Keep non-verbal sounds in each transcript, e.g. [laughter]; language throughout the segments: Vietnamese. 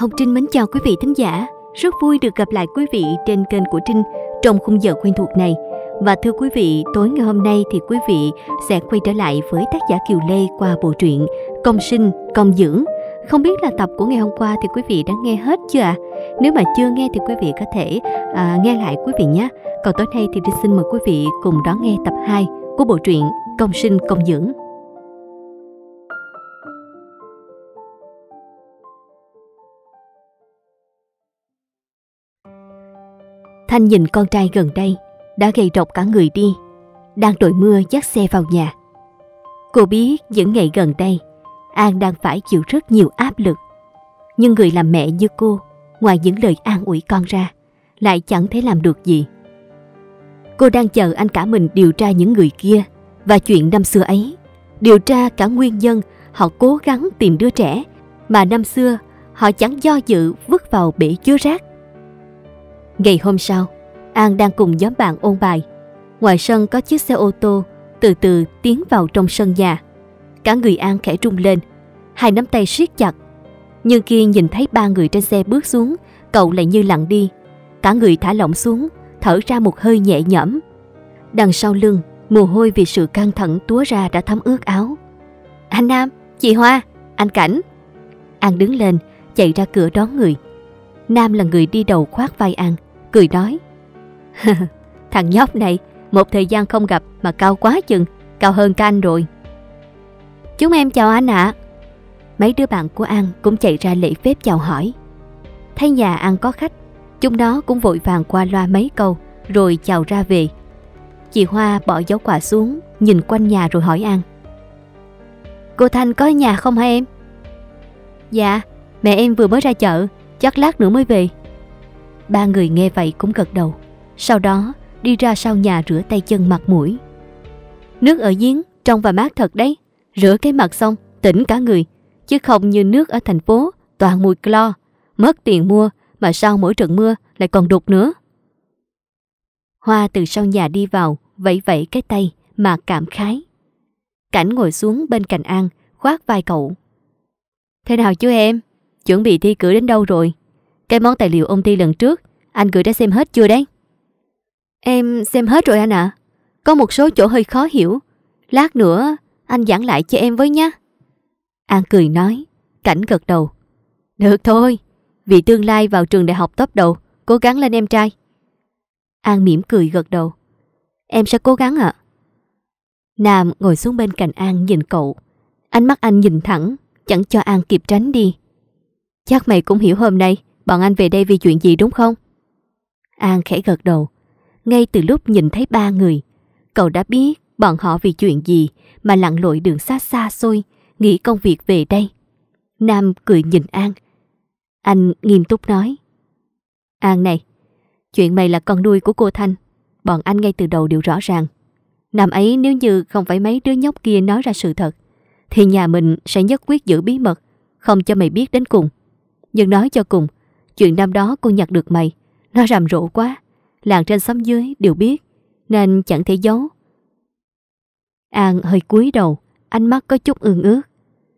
Hồng Trinh mến chào quý vị thính giả. Rất vui được gặp lại quý vị trên kênh của Trinh trong khung giờ quen thuộc này. Và thưa quý vị, tối ngày hôm nay thì quý vị sẽ quay trở lại với tác giả Kiều Lê qua bộ truyện Công sinh, công dưỡng. Không biết là tập của ngày hôm qua thì quý vị đã nghe hết chưa ạ? À? Nếu mà chưa nghe thì quý vị có thể à, nghe lại quý vị nhé. Còn tối nay thì Trinh xin mời quý vị cùng đón nghe tập 2 của bộ truyện Công sinh, công dưỡng. Thanh nhìn con trai gần đây đã gầy rộc cả người đi, đang đội mưa dắt xe vào nhà. Cô biết những ngày gần đây An đang phải chịu rất nhiều áp lực. Nhưng người làm mẹ như cô, ngoài những lời an ủi con ra, lại chẳng thể làm được gì. Cô đang chờ anh cả mình điều tra những người kia và chuyện năm xưa ấy, điều tra cả nguyên nhân họ cố gắng tìm đứa trẻ mà năm xưa họ chẳng do dự vứt vào bể chứa rác. Ngày hôm sau, An đang cùng nhóm bạn ôn bài. Ngoài sân có chiếc xe ô tô từ từ tiến vào trong sân nhà. Cả người An khẽ rung lên, hai nắm tay siết chặt. Nhưng khi nhìn thấy ba người trên xe bước xuống, cậu lại như lặng đi. Cả người thả lỏng xuống, thở ra một hơi nhẹ nhõm. Đằng sau lưng, mồ hôi vì sự căng thẳng túa ra đã thấm ướt áo. Anh Nam, chị Hoa, anh Cảnh. An đứng lên, chạy ra cửa đón người. Nam là người đi đầu khoác vai An, cười nói. [laughs] Thằng nhóc này, một thời gian không gặp mà cao quá chừng, cao hơn cả anh rồi. Chúng em chào anh ạ. Mấy đứa bạn của An cũng chạy ra lễ phép chào hỏi. Thấy nhà An có khách, chúng nó cũng vội vàng qua loa mấy câu rồi chào ra về. Chị Hoa bỏ dấu quả xuống, nhìn quanh nhà rồi hỏi An. Cô Thanh có nhà không hả em? Dạ, mẹ em vừa mới ra chợ, chắc lát nữa mới về. Ba người nghe vậy cũng gật đầu. Sau đó, đi ra sau nhà rửa tay chân mặt mũi. Nước ở giếng, trong và mát thật đấy. Rửa cái mặt xong, tỉnh cả người. Chứ không như nước ở thành phố, toàn mùi clo. Mất tiền mua, mà sau mỗi trận mưa lại còn đục nữa. Hoa từ sau nhà đi vào, vẫy vẫy cái tay mà cảm khái. Cảnh ngồi xuống bên cạnh An, khoác vai cậu. Thế nào chú em? Chuẩn bị thi cử đến đâu rồi? Cái món tài liệu ông thi lần trước, anh gửi đã xem hết chưa đấy? Em xem hết rồi anh ạ. Có một số chỗ hơi khó hiểu. Lát nữa anh giảng lại cho em với nhé. An cười nói, cảnh gật đầu. Được thôi, vì tương lai vào trường đại học top đầu, cố gắng lên em trai. An mỉm cười gật đầu. Em sẽ cố gắng ạ. Nam ngồi xuống bên cạnh An nhìn cậu. Ánh mắt anh nhìn thẳng, chẳng cho An kịp tránh đi. Chắc mày cũng hiểu hôm nay Bọn anh về đây vì chuyện gì đúng không? An khẽ gật đầu. Ngay từ lúc nhìn thấy ba người, cậu đã biết bọn họ vì chuyện gì mà lặn lội đường xa xa xôi, nghĩ công việc về đây. Nam cười nhìn An. Anh nghiêm túc nói. An này, chuyện mày là con nuôi của cô Thanh. Bọn anh ngay từ đầu đều rõ ràng. Năm ấy nếu như không phải mấy đứa nhóc kia nói ra sự thật, thì nhà mình sẽ nhất quyết giữ bí mật, không cho mày biết đến cùng. Nhưng nói cho cùng, Chuyện năm đó cô nhặt được mày Nó rầm rộ quá Làng trên xóm dưới đều biết Nên chẳng thể giấu An hơi cúi đầu Ánh mắt có chút ương ước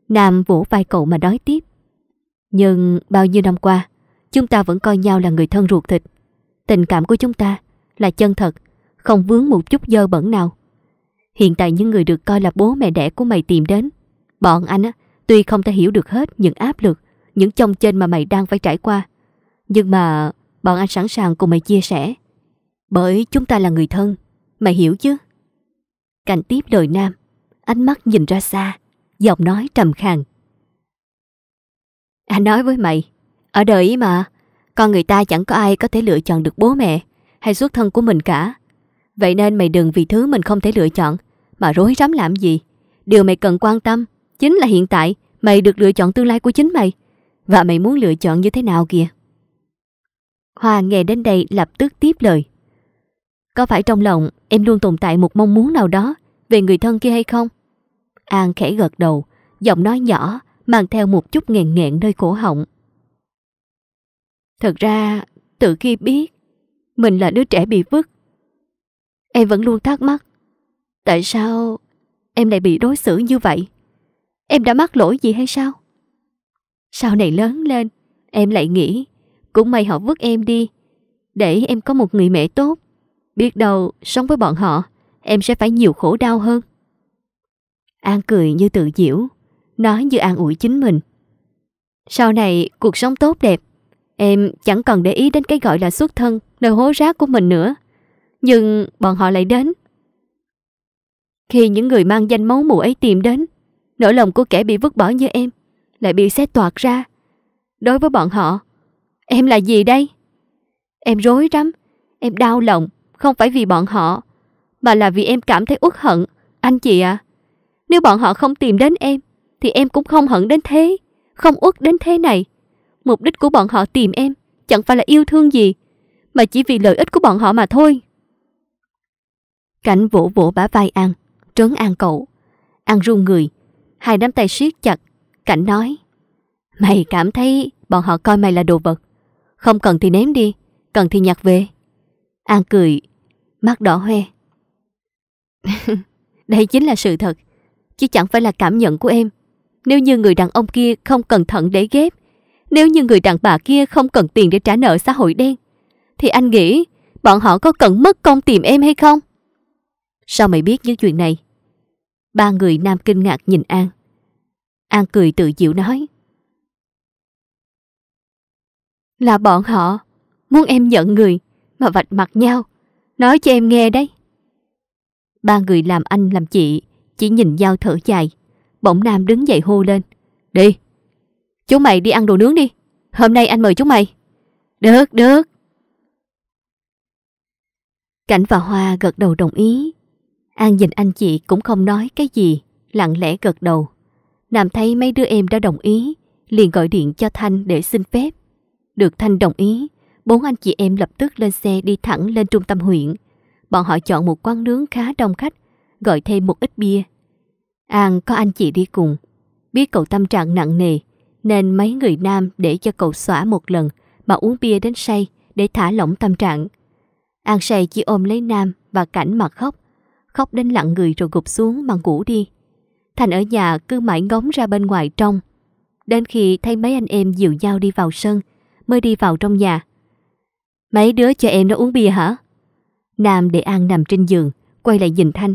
Nam vỗ vai cậu mà nói tiếp Nhưng bao nhiêu năm qua Chúng ta vẫn coi nhau là người thân ruột thịt Tình cảm của chúng ta Là chân thật Không vướng một chút dơ bẩn nào Hiện tại những người được coi là bố mẹ đẻ của mày tìm đến Bọn anh á Tuy không thể hiểu được hết những áp lực Những trông trên mà mày đang phải trải qua nhưng mà bọn anh sẵn sàng cùng mày chia sẻ. Bởi chúng ta là người thân, mày hiểu chứ? Cảnh tiếp đời nam, ánh mắt nhìn ra xa, giọng nói trầm khàn. Anh nói với mày, ở đời ý mà, con người ta chẳng có ai có thể lựa chọn được bố mẹ hay xuất thân của mình cả. Vậy nên mày đừng vì thứ mình không thể lựa chọn mà rối rắm làm gì. Điều mày cần quan tâm chính là hiện tại mày được lựa chọn tương lai của chính mày và mày muốn lựa chọn như thế nào kìa. Hoa nghe đến đây lập tức tiếp lời. Có phải trong lòng em luôn tồn tại một mong muốn nào đó về người thân kia hay không? An khẽ gật đầu, giọng nói nhỏ, mang theo một chút nghẹn nghẹn nơi cổ họng. Thật ra, từ khi biết mình là đứa trẻ bị vứt, em vẫn luôn thắc mắc tại sao em lại bị đối xử như vậy? Em đã mắc lỗi gì hay sao? Sau này lớn lên, em lại nghĩ cũng may họ vứt em đi Để em có một người mẹ tốt Biết đâu sống với bọn họ Em sẽ phải nhiều khổ đau hơn An cười như tự diễu Nói như an ủi chính mình Sau này cuộc sống tốt đẹp Em chẳng cần để ý đến cái gọi là xuất thân Nơi hố rác của mình nữa Nhưng bọn họ lại đến Khi những người mang danh máu mù ấy tìm đến Nỗi lòng của kẻ bị vứt bỏ như em Lại bị xét toạt ra Đối với bọn họ Em là gì đây? Em rối rắm, em đau lòng, không phải vì bọn họ, mà là vì em cảm thấy uất hận, anh chị ạ. À, nếu bọn họ không tìm đến em, thì em cũng không hận đến thế, không uất đến thế này. Mục đích của bọn họ tìm em chẳng phải là yêu thương gì, mà chỉ vì lợi ích của bọn họ mà thôi. Cảnh vỗ vỗ bả vai An, trấn An cậu. An run người, hai nắm tay siết chặt, Cảnh nói. Mày cảm thấy bọn họ coi mày là đồ vật, không cần thì ném đi Cần thì nhặt về An cười Mắt đỏ hoe [laughs] Đây chính là sự thật Chứ chẳng phải là cảm nhận của em Nếu như người đàn ông kia không cẩn thận để ghép Nếu như người đàn bà kia không cần tiền để trả nợ xã hội đen Thì anh nghĩ Bọn họ có cần mất công tìm em hay không Sao mày biết những chuyện này Ba người nam kinh ngạc nhìn An An cười tự chịu nói là bọn họ Muốn em nhận người Mà vạch mặt nhau Nói cho em nghe đấy Ba người làm anh làm chị Chỉ nhìn nhau thở dài Bỗng Nam đứng dậy hô lên Đi Chúng mày đi ăn đồ nướng đi Hôm nay anh mời chúng mày Được được Cảnh và Hoa gật đầu đồng ý An nhìn anh chị cũng không nói cái gì Lặng lẽ gật đầu Nam thấy mấy đứa em đã đồng ý liền gọi điện cho Thanh để xin phép được Thanh đồng ý, bốn anh chị em lập tức lên xe đi thẳng lên trung tâm huyện. Bọn họ chọn một quán nướng khá đông khách, gọi thêm một ít bia. An có anh chị đi cùng, biết cậu tâm trạng nặng nề, nên mấy người nam để cho cậu xóa một lần mà uống bia đến say để thả lỏng tâm trạng. An say chỉ ôm lấy nam và cảnh mặt khóc, khóc đến lặng người rồi gục xuống mà ngủ đi. Thành ở nhà cứ mãi ngóng ra bên ngoài trong. Đến khi thấy mấy anh em dìu nhau đi vào sân, mới đi vào trong nhà. Mấy đứa cho em nó uống bia hả? Nam để An nằm trên giường, quay lại nhìn Thanh.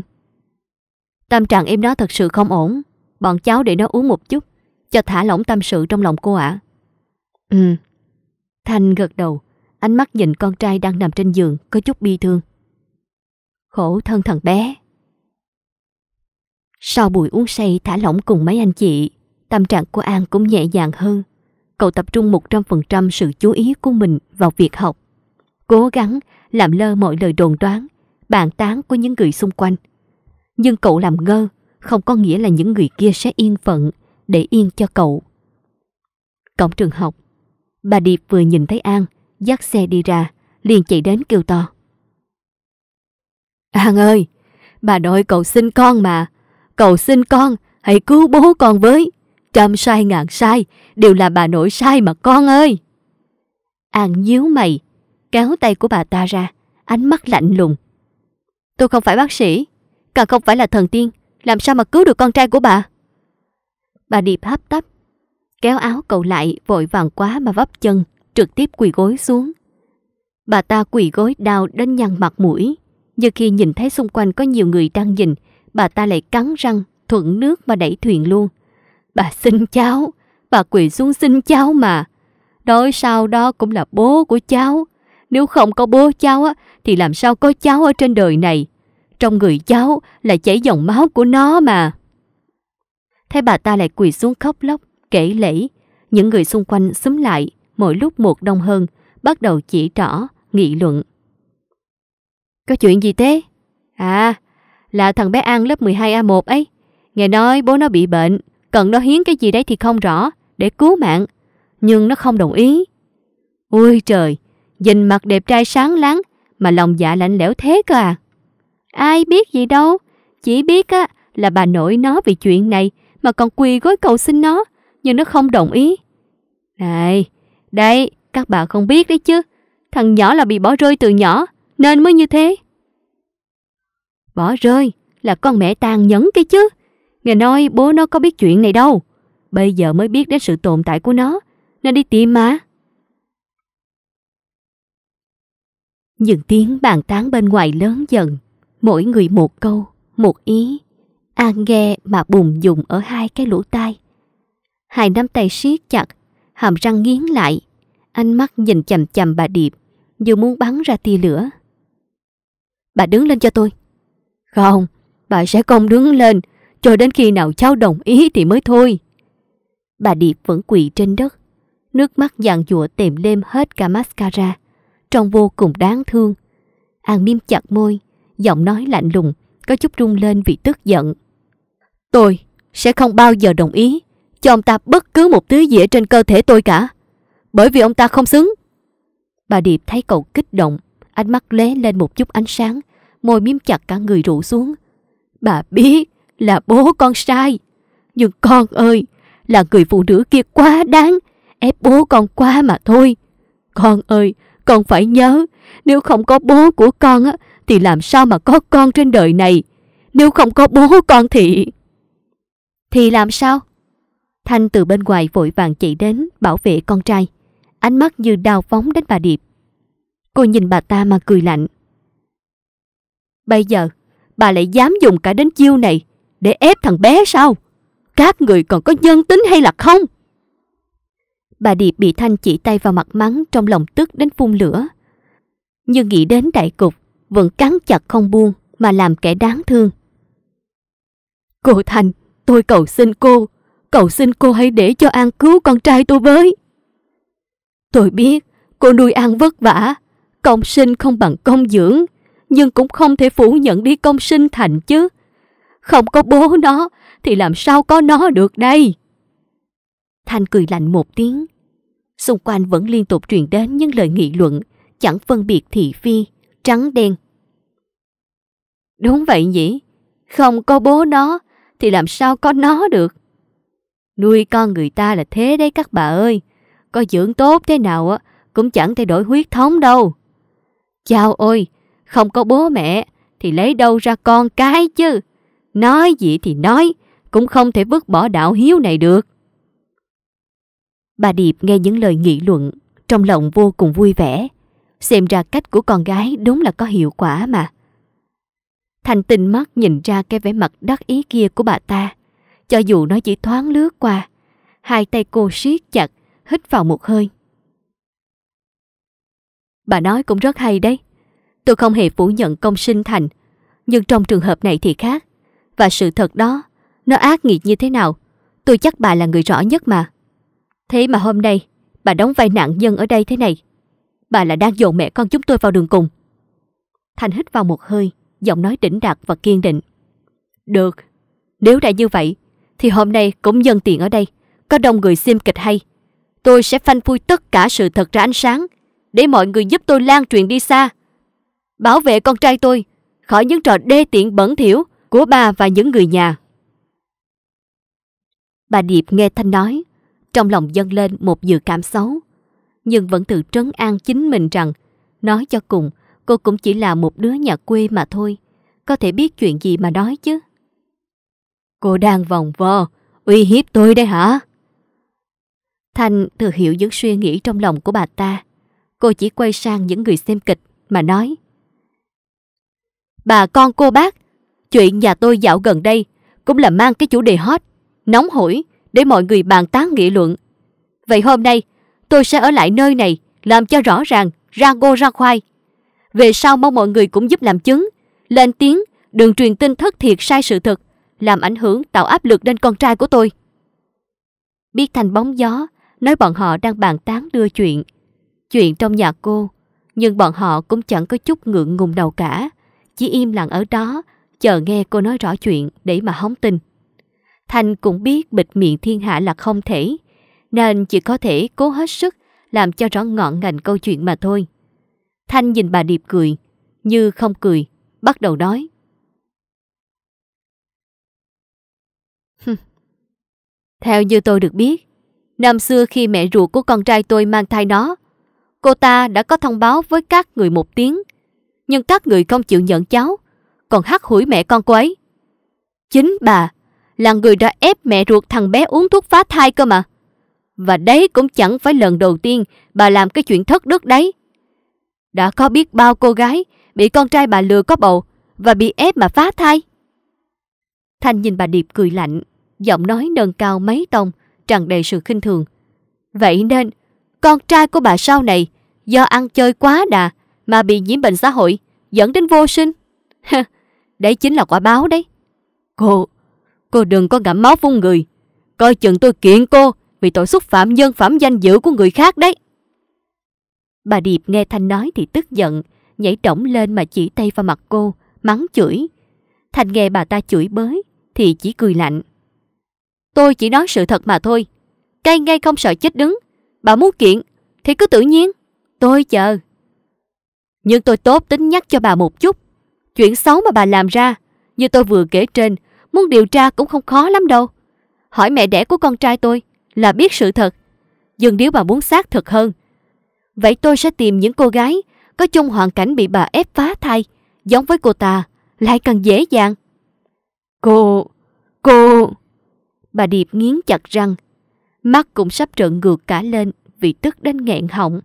Tâm trạng em nó thật sự không ổn, bọn cháu để nó uống một chút, cho thả lỏng tâm sự trong lòng cô ạ. Ừ. Thanh gật đầu, ánh mắt nhìn con trai đang nằm trên giường có chút bi thương. Khổ thân thằng bé. Sau buổi uống say thả lỏng cùng mấy anh chị, tâm trạng của An cũng nhẹ nhàng hơn. Cậu tập trung 100% sự chú ý của mình vào việc học. Cố gắng làm lơ mọi lời đồn đoán, bàn tán của những người xung quanh. Nhưng cậu làm ngơ không có nghĩa là những người kia sẽ yên phận để yên cho cậu. Cổng trường học, bà Điệp vừa nhìn thấy An, dắt xe đi ra, liền chạy đến kêu to. An ơi, bà nội cậu xin con mà, cậu xin con, hãy cứu bố con với. Trăm sai ngàn sai, đều là bà nội sai mà con ơi. An nhíu mày, kéo tay của bà ta ra, ánh mắt lạnh lùng. Tôi không phải bác sĩ, càng không phải là thần tiên, làm sao mà cứu được con trai của bà? Bà Điệp hấp tấp, kéo áo cậu lại vội vàng quá mà vấp chân, trực tiếp quỳ gối xuống. Bà ta quỳ gối đau đến nhăn mặt mũi, nhưng khi nhìn thấy xung quanh có nhiều người đang nhìn, bà ta lại cắn răng, thuận nước mà đẩy thuyền luôn. Bà xin cháu, bà quỳ xuống xin cháu mà. Đói sau đó cũng là bố của cháu. Nếu không có bố cháu á, thì làm sao có cháu ở trên đời này. Trong người cháu là chảy dòng máu của nó mà. Thấy bà ta lại quỳ xuống khóc lóc, kể lể. Những người xung quanh xúm lại, mỗi lúc một đông hơn, bắt đầu chỉ rõ, nghị luận. Có chuyện gì thế? À, là thằng bé An lớp 12A1 ấy. Nghe nói bố nó bị bệnh, Cần nó hiến cái gì đấy thì không rõ, để cứu mạng. Nhưng nó không đồng ý. Ôi trời, nhìn mặt đẹp trai sáng láng mà lòng dạ lạnh lẽo thế cơ à. Ai biết gì đâu, chỉ biết á là bà nội nó vì chuyện này mà còn quỳ gối cầu xin nó, nhưng nó không đồng ý. Này, đây, các bà không biết đấy chứ, thằng nhỏ là bị bỏ rơi từ nhỏ, nên mới như thế. Bỏ rơi là con mẹ tàn nhẫn cái chứ, Nghe nói bố nó có biết chuyện này đâu. Bây giờ mới biết đến sự tồn tại của nó. nên đi tìm mà. Những tiếng bàn tán bên ngoài lớn dần. Mỗi người một câu, một ý. An nghe mà bùng dùng ở hai cái lỗ tai. Hai nắm tay siết chặt, hàm răng nghiến lại. Ánh mắt nhìn chầm chầm bà Điệp, dù muốn bắn ra tia lửa. Bà đứng lên cho tôi. Không, bà sẽ không đứng lên cho đến khi nào cháu đồng ý thì mới thôi. Bà Điệp vẫn quỳ trên đất, nước mắt dàn dụa tèm lem hết cả mascara, trông vô cùng đáng thương. An miêm chặt môi, giọng nói lạnh lùng, có chút rung lên vì tức giận. Tôi sẽ không bao giờ đồng ý cho ông ta bất cứ một thứ gì ở trên cơ thể tôi cả, bởi vì ông ta không xứng. Bà Điệp thấy cậu kích động, ánh mắt lóe lên một chút ánh sáng, môi miếm chặt cả người rũ xuống. Bà biết là bố con sai. Nhưng con ơi, là người phụ nữ kia quá đáng, ép bố con quá mà thôi. Con ơi, con phải nhớ, nếu không có bố của con á, thì làm sao mà có con trên đời này? Nếu không có bố con thì... Thì làm sao? Thanh từ bên ngoài vội vàng chạy đến bảo vệ con trai. Ánh mắt như đào phóng đến bà Điệp. Cô nhìn bà ta mà cười lạnh. Bây giờ, bà lại dám dùng cả đến chiêu này để ép thằng bé sao? Các người còn có nhân tính hay là không? Bà Điệp bị Thanh chỉ tay vào mặt mắng trong lòng tức đến phun lửa. Nhưng nghĩ đến đại cục, vẫn cắn chặt không buông mà làm kẻ đáng thương. Cô Thanh, tôi cầu xin cô, cầu xin cô hãy để cho An cứu con trai tôi với. Tôi biết cô nuôi An vất vả, công sinh không bằng công dưỡng, nhưng cũng không thể phủ nhận đi công sinh thành chứ. Không có bố nó thì làm sao có nó được đây? Thanh cười lạnh một tiếng. Xung quanh vẫn liên tục truyền đến những lời nghị luận, chẳng phân biệt thị phi, trắng đen. Đúng vậy nhỉ, không có bố nó thì làm sao có nó được? Nuôi con người ta là thế đấy các bà ơi, có dưỡng tốt thế nào á cũng chẳng thay đổi huyết thống đâu. Chao ôi, không có bố mẹ thì lấy đâu ra con cái chứ? Nói gì thì nói, cũng không thể vứt bỏ đạo hiếu này được. Bà Điệp nghe những lời nghị luận, trong lòng vô cùng vui vẻ. Xem ra cách của con gái đúng là có hiệu quả mà. Thành tinh mắt nhìn ra cái vẻ mặt đắc ý kia của bà ta. Cho dù nó chỉ thoáng lướt qua, hai tay cô siết chặt, hít vào một hơi. Bà nói cũng rất hay đấy. Tôi không hề phủ nhận công sinh thành, nhưng trong trường hợp này thì khác. Và sự thật đó, nó ác nghiệt như thế nào, tôi chắc bà là người rõ nhất mà. Thế mà hôm nay, bà đóng vai nạn nhân ở đây thế này. Bà là đang dồn mẹ con chúng tôi vào đường cùng. Thành hít vào một hơi, giọng nói đỉnh đạt và kiên định. Được, nếu đã như vậy, thì hôm nay cũng dân tiện ở đây, có đông người xem kịch hay. Tôi sẽ phanh phui tất cả sự thật ra ánh sáng, để mọi người giúp tôi lan truyền đi xa. Bảo vệ con trai tôi khỏi những trò đê tiện bẩn thỉu của bà và những người nhà. Bà Điệp nghe Thanh nói, trong lòng dâng lên một dự cảm xấu, nhưng vẫn tự trấn an chính mình rằng, nói cho cùng, cô cũng chỉ là một đứa nhà quê mà thôi, có thể biết chuyện gì mà nói chứ. Cô đang vòng vò uy hiếp tôi đây hả? Thanh thừa hiểu những suy nghĩ trong lòng của bà ta. Cô chỉ quay sang những người xem kịch mà nói. Bà con cô bác Chuyện nhà tôi dạo gần đây cũng là mang cái chủ đề hot, nóng hổi để mọi người bàn tán nghị luận. Vậy hôm nay, tôi sẽ ở lại nơi này làm cho rõ ràng, ra ngô ra khoai. Về sau mong mọi người cũng giúp làm chứng, lên tiếng, đừng truyền tin thất thiệt sai sự thật, làm ảnh hưởng tạo áp lực lên con trai của tôi. Biết thành bóng gió, nói bọn họ đang bàn tán đưa chuyện. Chuyện trong nhà cô, nhưng bọn họ cũng chẳng có chút ngượng ngùng nào cả, chỉ im lặng ở đó chờ nghe cô nói rõ chuyện để mà hóng tin. Thanh cũng biết bịt miệng thiên hạ là không thể, nên chỉ có thể cố hết sức làm cho rõ ngọn ngành câu chuyện mà thôi. Thanh nhìn bà Điệp cười, như không cười, bắt đầu nói. [laughs] Theo như tôi được biết, năm xưa khi mẹ ruột của con trai tôi mang thai nó, cô ta đã có thông báo với các người một tiếng, nhưng các người không chịu nhận cháu còn hắt hủi mẹ con cô ấy. Chính bà là người đã ép mẹ ruột thằng bé uống thuốc phá thai cơ mà. Và đấy cũng chẳng phải lần đầu tiên bà làm cái chuyện thất đức đấy. Đã có biết bao cô gái bị con trai bà lừa có bầu và bị ép mà phá thai. Thanh nhìn bà Điệp cười lạnh, giọng nói nâng cao mấy tông, tràn đầy sự khinh thường. Vậy nên, con trai của bà sau này do ăn chơi quá đà mà bị nhiễm bệnh xã hội dẫn đến vô sinh. [laughs] Đấy chính là quả báo đấy. Cô, cô đừng có ngậm máu phun người. Coi chừng tôi kiện cô vì tội xúc phạm nhân phẩm danh dự của người khác đấy. Bà Điệp nghe Thanh nói thì tức giận, nhảy trỏng lên mà chỉ tay vào mặt cô, mắng chửi. Thanh nghe bà ta chửi bới thì chỉ cười lạnh. Tôi chỉ nói sự thật mà thôi. Cay ngay không sợ chết đứng. Bà muốn kiện thì cứ tự nhiên. Tôi chờ. Nhưng tôi tốt tính nhắc cho bà một chút. Chuyện xấu mà bà làm ra, như tôi vừa kể trên, muốn điều tra cũng không khó lắm đâu. Hỏi mẹ đẻ của con trai tôi là biết sự thật. Nhưng nếu bà muốn xác thực hơn, vậy tôi sẽ tìm những cô gái có chung hoàn cảnh bị bà ép phá thai, giống với cô ta, lại càng dễ dàng. Cô, cô... Bà Điệp nghiến chặt răng, mắt cũng sắp trợn ngược cả lên vì tức đến nghẹn họng.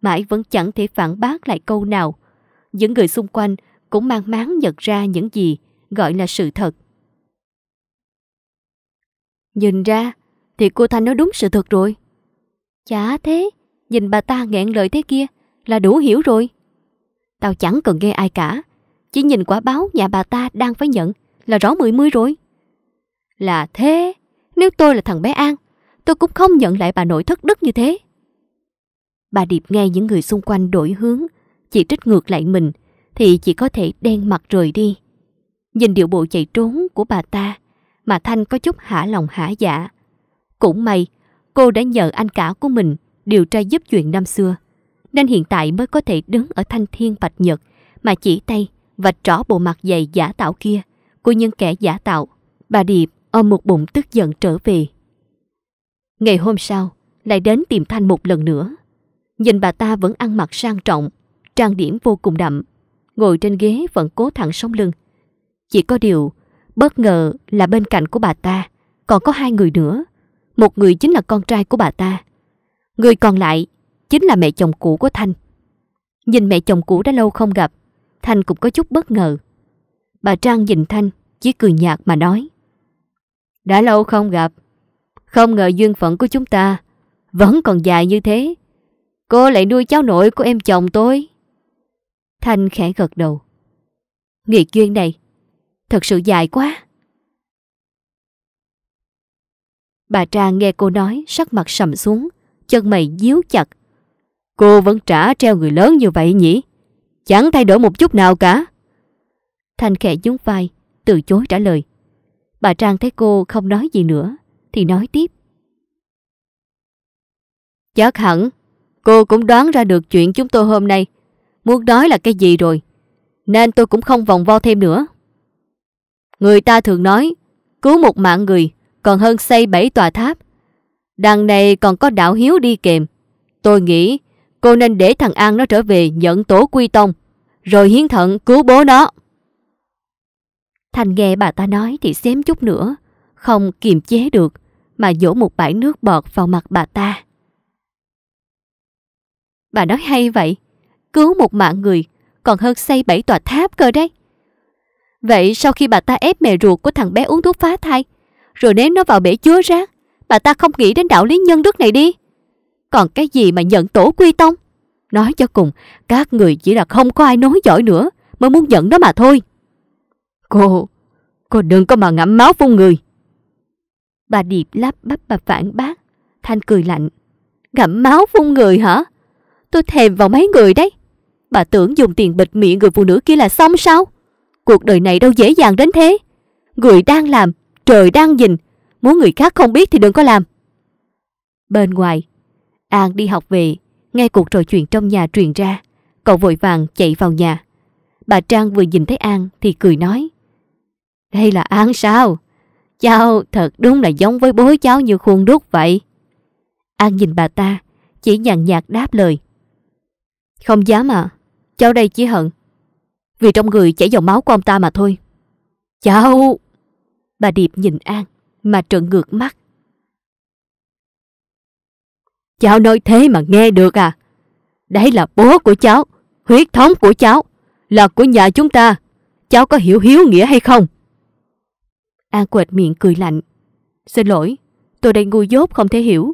Mãi vẫn chẳng thể phản bác lại câu nào. Những người xung quanh cũng mang máng nhận ra những gì gọi là sự thật. Nhìn ra, thì cô Thanh nói đúng sự thật rồi. Chả thế, nhìn bà ta nghẹn lời thế kia là đủ hiểu rồi. Tao chẳng cần nghe ai cả, chỉ nhìn quả báo nhà bà ta đang phải nhận là rõ mười mươi rồi. Là thế, nếu tôi là thằng bé An, tôi cũng không nhận lại bà nội thất đức như thế. Bà Điệp nghe những người xung quanh đổi hướng, chỉ trích ngược lại mình, thì chỉ có thể đen mặt rời đi. Nhìn điệu bộ chạy trốn của bà ta mà Thanh có chút hả lòng hả dạ. Cũng may, cô đã nhờ anh cả của mình điều tra giúp chuyện năm xưa, nên hiện tại mới có thể đứng ở thanh thiên bạch nhật mà chỉ tay vạch rõ bộ mặt dày giả tạo kia của những kẻ giả tạo. Bà Điệp ôm một bụng tức giận trở về. Ngày hôm sau, lại đến tìm Thanh một lần nữa. Nhìn bà ta vẫn ăn mặc sang trọng, trang điểm vô cùng đậm, ngồi trên ghế vẫn cố thẳng sống lưng. Chỉ có điều, bất ngờ là bên cạnh của bà ta còn có hai người nữa. Một người chính là con trai của bà ta. Người còn lại chính là mẹ chồng cũ của Thanh. Nhìn mẹ chồng cũ đã lâu không gặp, Thanh cũng có chút bất ngờ. Bà Trang nhìn Thanh, chỉ cười nhạt mà nói. Đã lâu không gặp, không ngờ duyên phận của chúng ta vẫn còn dài như thế. Cô lại nuôi cháu nội của em chồng tôi. Thanh khẽ gật đầu. Nghiệt duyên này, thật sự dài quá. Bà Trang nghe cô nói sắc mặt sầm xuống, chân mày díu chặt. Cô vẫn trả treo người lớn như vậy nhỉ? Chẳng thay đổi một chút nào cả. Thanh khẽ nhún vai, từ chối trả lời. Bà Trang thấy cô không nói gì nữa, thì nói tiếp. Chắc hẳn, cô cũng đoán ra được chuyện chúng tôi hôm nay muốn nói là cái gì rồi, nên tôi cũng không vòng vo thêm nữa. Người ta thường nói, cứu một mạng người còn hơn xây bảy tòa tháp. Đằng này còn có đạo hiếu đi kèm. Tôi nghĩ cô nên để thằng An nó trở về nhận tổ quy tông, rồi hiến thận cứu bố nó. Thành nghe bà ta nói thì xém chút nữa, không kiềm chế được mà dỗ một bãi nước bọt vào mặt bà ta. Bà nói hay vậy, cứu một mạng người, còn hơn xây bảy tòa tháp cơ đấy. Vậy sau khi bà ta ép mẹ ruột của thằng bé uống thuốc phá thai, rồi ném nó vào bể chứa rác, bà ta không nghĩ đến đạo lý nhân đức này đi. Còn cái gì mà nhận tổ quy tông? Nói cho cùng, các người chỉ là không có ai nói giỏi nữa mới muốn giận đó mà thôi. Cô, cô đừng có mà ngậm máu phun người. Bà Điệp lắp bắp bà phản bác, Thanh cười lạnh. Ngậm máu phun người hả? Tôi thèm vào mấy người đấy. Bà tưởng dùng tiền bịt miệng người phụ nữ kia là xong sao? Cuộc đời này đâu dễ dàng đến thế. Người đang làm, trời đang nhìn. Muốn người khác không biết thì đừng có làm. Bên ngoài, An đi học về, nghe cuộc trò chuyện trong nhà truyền ra. Cậu vội vàng chạy vào nhà. Bà Trang vừa nhìn thấy An thì cười nói. Đây là An sao? Cháu thật đúng là giống với bố cháu như khuôn đúc vậy. An nhìn bà ta, chỉ nhàn nhạt đáp lời. Không dám ạ, Cháu đây chỉ hận Vì trong người chảy dòng máu của ông ta mà thôi Cháu Bà Điệp nhìn An Mà trợn ngược mắt Cháu nói thế mà nghe được à Đấy là bố của cháu Huyết thống của cháu Là của nhà chúng ta Cháu có hiểu hiếu nghĩa hay không An quệt miệng cười lạnh Xin lỗi Tôi đây ngu dốt không thể hiểu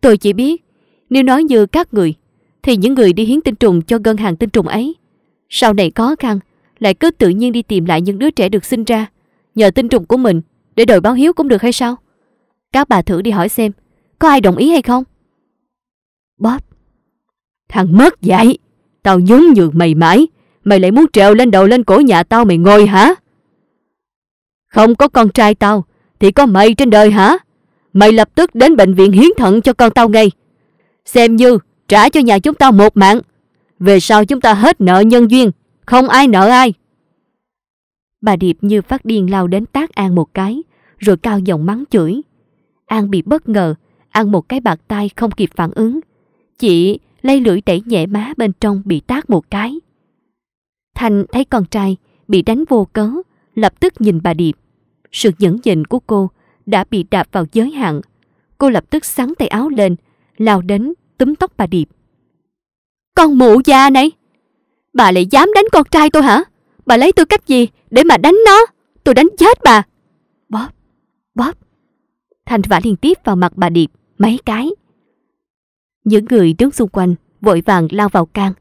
Tôi chỉ biết Nếu nói như các người thì những người đi hiến tinh trùng cho ngân hàng tinh trùng ấy sau này khó khăn lại cứ tự nhiên đi tìm lại những đứa trẻ được sinh ra nhờ tinh trùng của mình để đòi báo hiếu cũng được hay sao? Các bà thử đi hỏi xem có ai đồng ý hay không? Bob Thằng mất dạy Tao nhún nhường mày mãi Mày lại muốn trèo lên đầu lên cổ nhà tao mày ngồi hả? Không có con trai tao Thì có mày trên đời hả? Mày lập tức đến bệnh viện hiến thận cho con tao ngay Xem như trả cho nhà chúng ta một mạng. Về sau chúng ta hết nợ nhân duyên, không ai nợ ai. Bà Điệp như phát điên lao đến tác An một cái, rồi cao giọng mắng chửi. An bị bất ngờ, ăn một cái bạc tay không kịp phản ứng. Chị lây lưỡi đẩy nhẹ má bên trong bị tác một cái. Thành thấy con trai bị đánh vô cớ, lập tức nhìn bà Điệp. Sự nhẫn nhịn của cô đã bị đạp vào giới hạn. Cô lập tức sắn tay áo lên, lao đến túm tóc bà Điệp. Con mụ già này! Bà lại dám đánh con trai tôi hả? Bà lấy tư cách gì để mà đánh nó? Tôi đánh chết bà! Bóp! Bóp! Thành vả liên tiếp vào mặt bà Điệp mấy cái. Những người đứng xung quanh vội vàng lao vào can.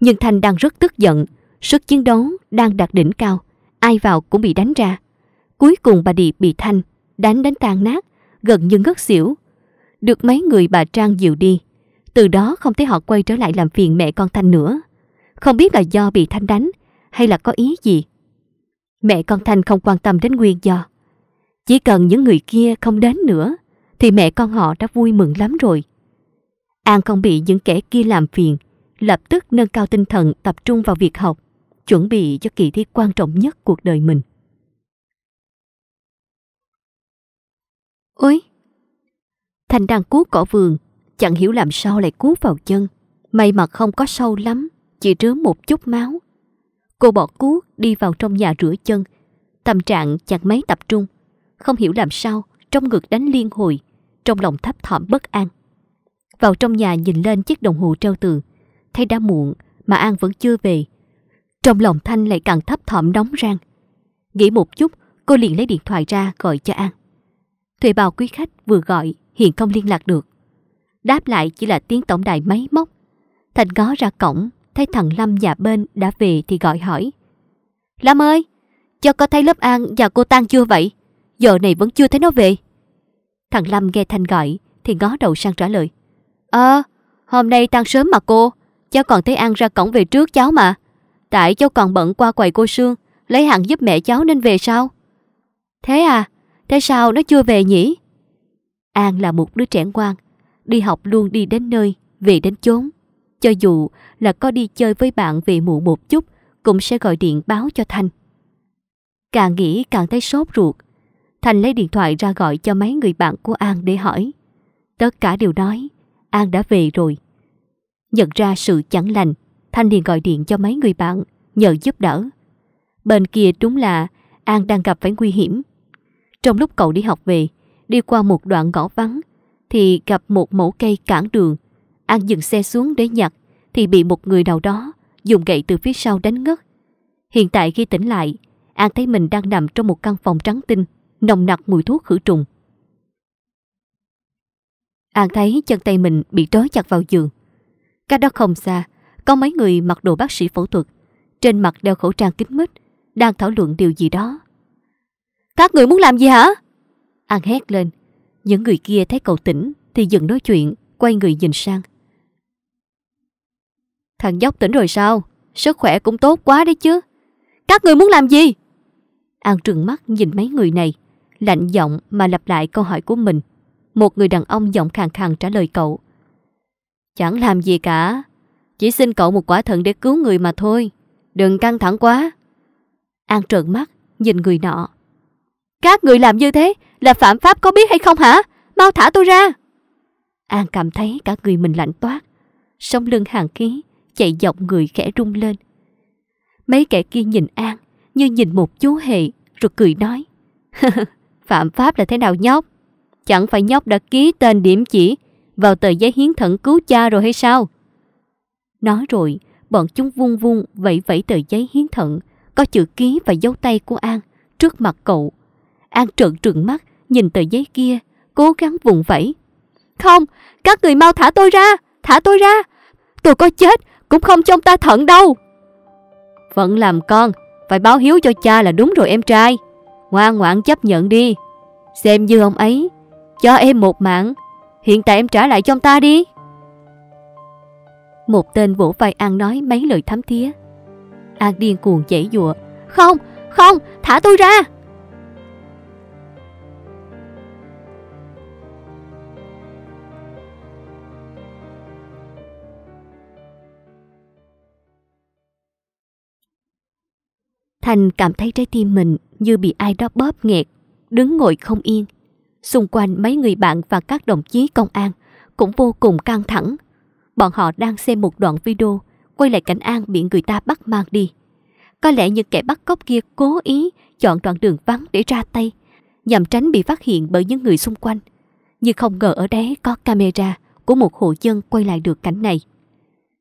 Nhưng Thành đang rất tức giận, sức chiến đấu đang đạt đỉnh cao, ai vào cũng bị đánh ra. Cuối cùng bà Điệp bị Thanh đánh đến tan nát, gần như ngất xỉu được mấy người bà Trang dìu đi. Từ đó không thấy họ quay trở lại làm phiền mẹ con Thanh nữa. Không biết là do bị Thanh đánh hay là có ý gì. Mẹ con Thanh không quan tâm đến nguyên do. Chỉ cần những người kia không đến nữa thì mẹ con họ đã vui mừng lắm rồi. An không bị những kẻ kia làm phiền, lập tức nâng cao tinh thần tập trung vào việc học, chuẩn bị cho kỳ thi quan trọng nhất cuộc đời mình. Ôi, Thành đang cuốc cỏ vườn, chẳng hiểu làm sao lại cuốc vào chân. May mà không có sâu lắm, chỉ rớm một chút máu. Cô bỏ cuốc đi vào trong nhà rửa chân. Tâm trạng chặt máy tập trung. Không hiểu làm sao, trong ngực đánh liên hồi, trong lòng thấp thỏm bất an. Vào trong nhà nhìn lên chiếc đồng hồ treo tường, thấy đã muộn mà An vẫn chưa về. Trong lòng Thanh lại càng thấp thỏm nóng rang. Nghĩ một chút, cô liền lấy điện thoại ra gọi cho An. Thuê bào quý khách vừa gọi hiện không liên lạc được. Đáp lại chỉ là tiếng tổng đài máy móc. Thành ngó ra cổng, thấy thằng Lâm nhà bên đã về thì gọi hỏi. Lâm ơi, cho có thấy lớp An và cô Tan chưa vậy? Giờ này vẫn chưa thấy nó về. Thằng Lâm nghe thành gọi thì ngó đầu sang trả lời. Ờ, hôm nay tan sớm mà cô, cháu còn thấy An ra cổng về trước cháu mà. Tại cháu còn bận qua quầy cô Sương, lấy hàng giúp mẹ cháu nên về sao? Thế à, thế sao nó chưa về nhỉ? An là một đứa trẻ ngoan, đi học luôn đi đến nơi, về đến chốn. Cho dù là có đi chơi với bạn về muộn một chút, cũng sẽ gọi điện báo cho Thanh. Càng nghĩ càng thấy sốt ruột. Thanh lấy điện thoại ra gọi cho mấy người bạn của An để hỏi. Tất cả đều nói, An đã về rồi. Nhận ra sự chẳng lành, Thanh liền gọi điện cho mấy người bạn, nhờ giúp đỡ. Bên kia đúng là An đang gặp phải nguy hiểm. Trong lúc cậu đi học về, đi qua một đoạn ngõ vắng thì gặp một mẫu cây cản đường. An dừng xe xuống để nhặt thì bị một người nào đó dùng gậy từ phía sau đánh ngất. Hiện tại khi tỉnh lại, An thấy mình đang nằm trong một căn phòng trắng tinh, nồng nặc mùi thuốc khử trùng. An thấy chân tay mình bị trói chặt vào giường. Cách đó không xa, có mấy người mặc đồ bác sĩ phẫu thuật, trên mặt đeo khẩu trang kín mít, đang thảo luận điều gì đó. Các người muốn làm gì hả? An hét lên. Những người kia thấy cậu tỉnh thì dừng nói chuyện, quay người nhìn sang. Thằng dốc tỉnh rồi sao? Sức khỏe cũng tốt quá đấy chứ. Các người muốn làm gì? An trừng mắt nhìn mấy người này, lạnh giọng mà lặp lại câu hỏi của mình. Một người đàn ông giọng khàn khàn trả lời cậu. Chẳng làm gì cả, chỉ xin cậu một quả thận để cứu người mà thôi. Đừng căng thẳng quá. An trợn mắt, nhìn người nọ. Các người làm như thế là phạm pháp có biết hay không hả? Mau thả tôi ra! An cảm thấy cả người mình lạnh toát. Sống lưng hàng khí, chạy dọc người khẽ rung lên. Mấy kẻ kia nhìn An như nhìn một chú hề rồi cười nói. [laughs] phạm pháp là thế nào nhóc? Chẳng phải nhóc đã ký tên điểm chỉ vào tờ giấy hiến thận cứu cha rồi hay sao? Nói rồi, bọn chúng vung vung vẫy vẫy tờ giấy hiến thận có chữ ký và dấu tay của An trước mặt cậu An trợn trừng mắt, nhìn tờ giấy kia, cố gắng vùng vẫy. Không, các người mau thả tôi ra, thả tôi ra. Tôi có chết cũng không trông ta thận đâu. Vẫn làm con, phải báo hiếu cho cha là đúng rồi em trai. Ngoan ngoãn chấp nhận đi. Xem như ông ấy, cho em một mạng. Hiện tại em trả lại cho ông ta đi. Một tên vỗ vai An nói mấy lời thấm thía. An điên cuồng chảy dụa. Không, không, thả tôi ra. Thành cảm thấy trái tim mình như bị ai đó bóp nghẹt, đứng ngồi không yên. Xung quanh mấy người bạn và các đồng chí công an cũng vô cùng căng thẳng. Bọn họ đang xem một đoạn video quay lại cảnh An bị người ta bắt mang đi. Có lẽ những kẻ bắt cóc kia cố ý chọn đoạn đường vắng để ra tay, nhằm tránh bị phát hiện bởi những người xung quanh. Nhưng không ngờ ở đấy có camera của một hộ dân quay lại được cảnh này.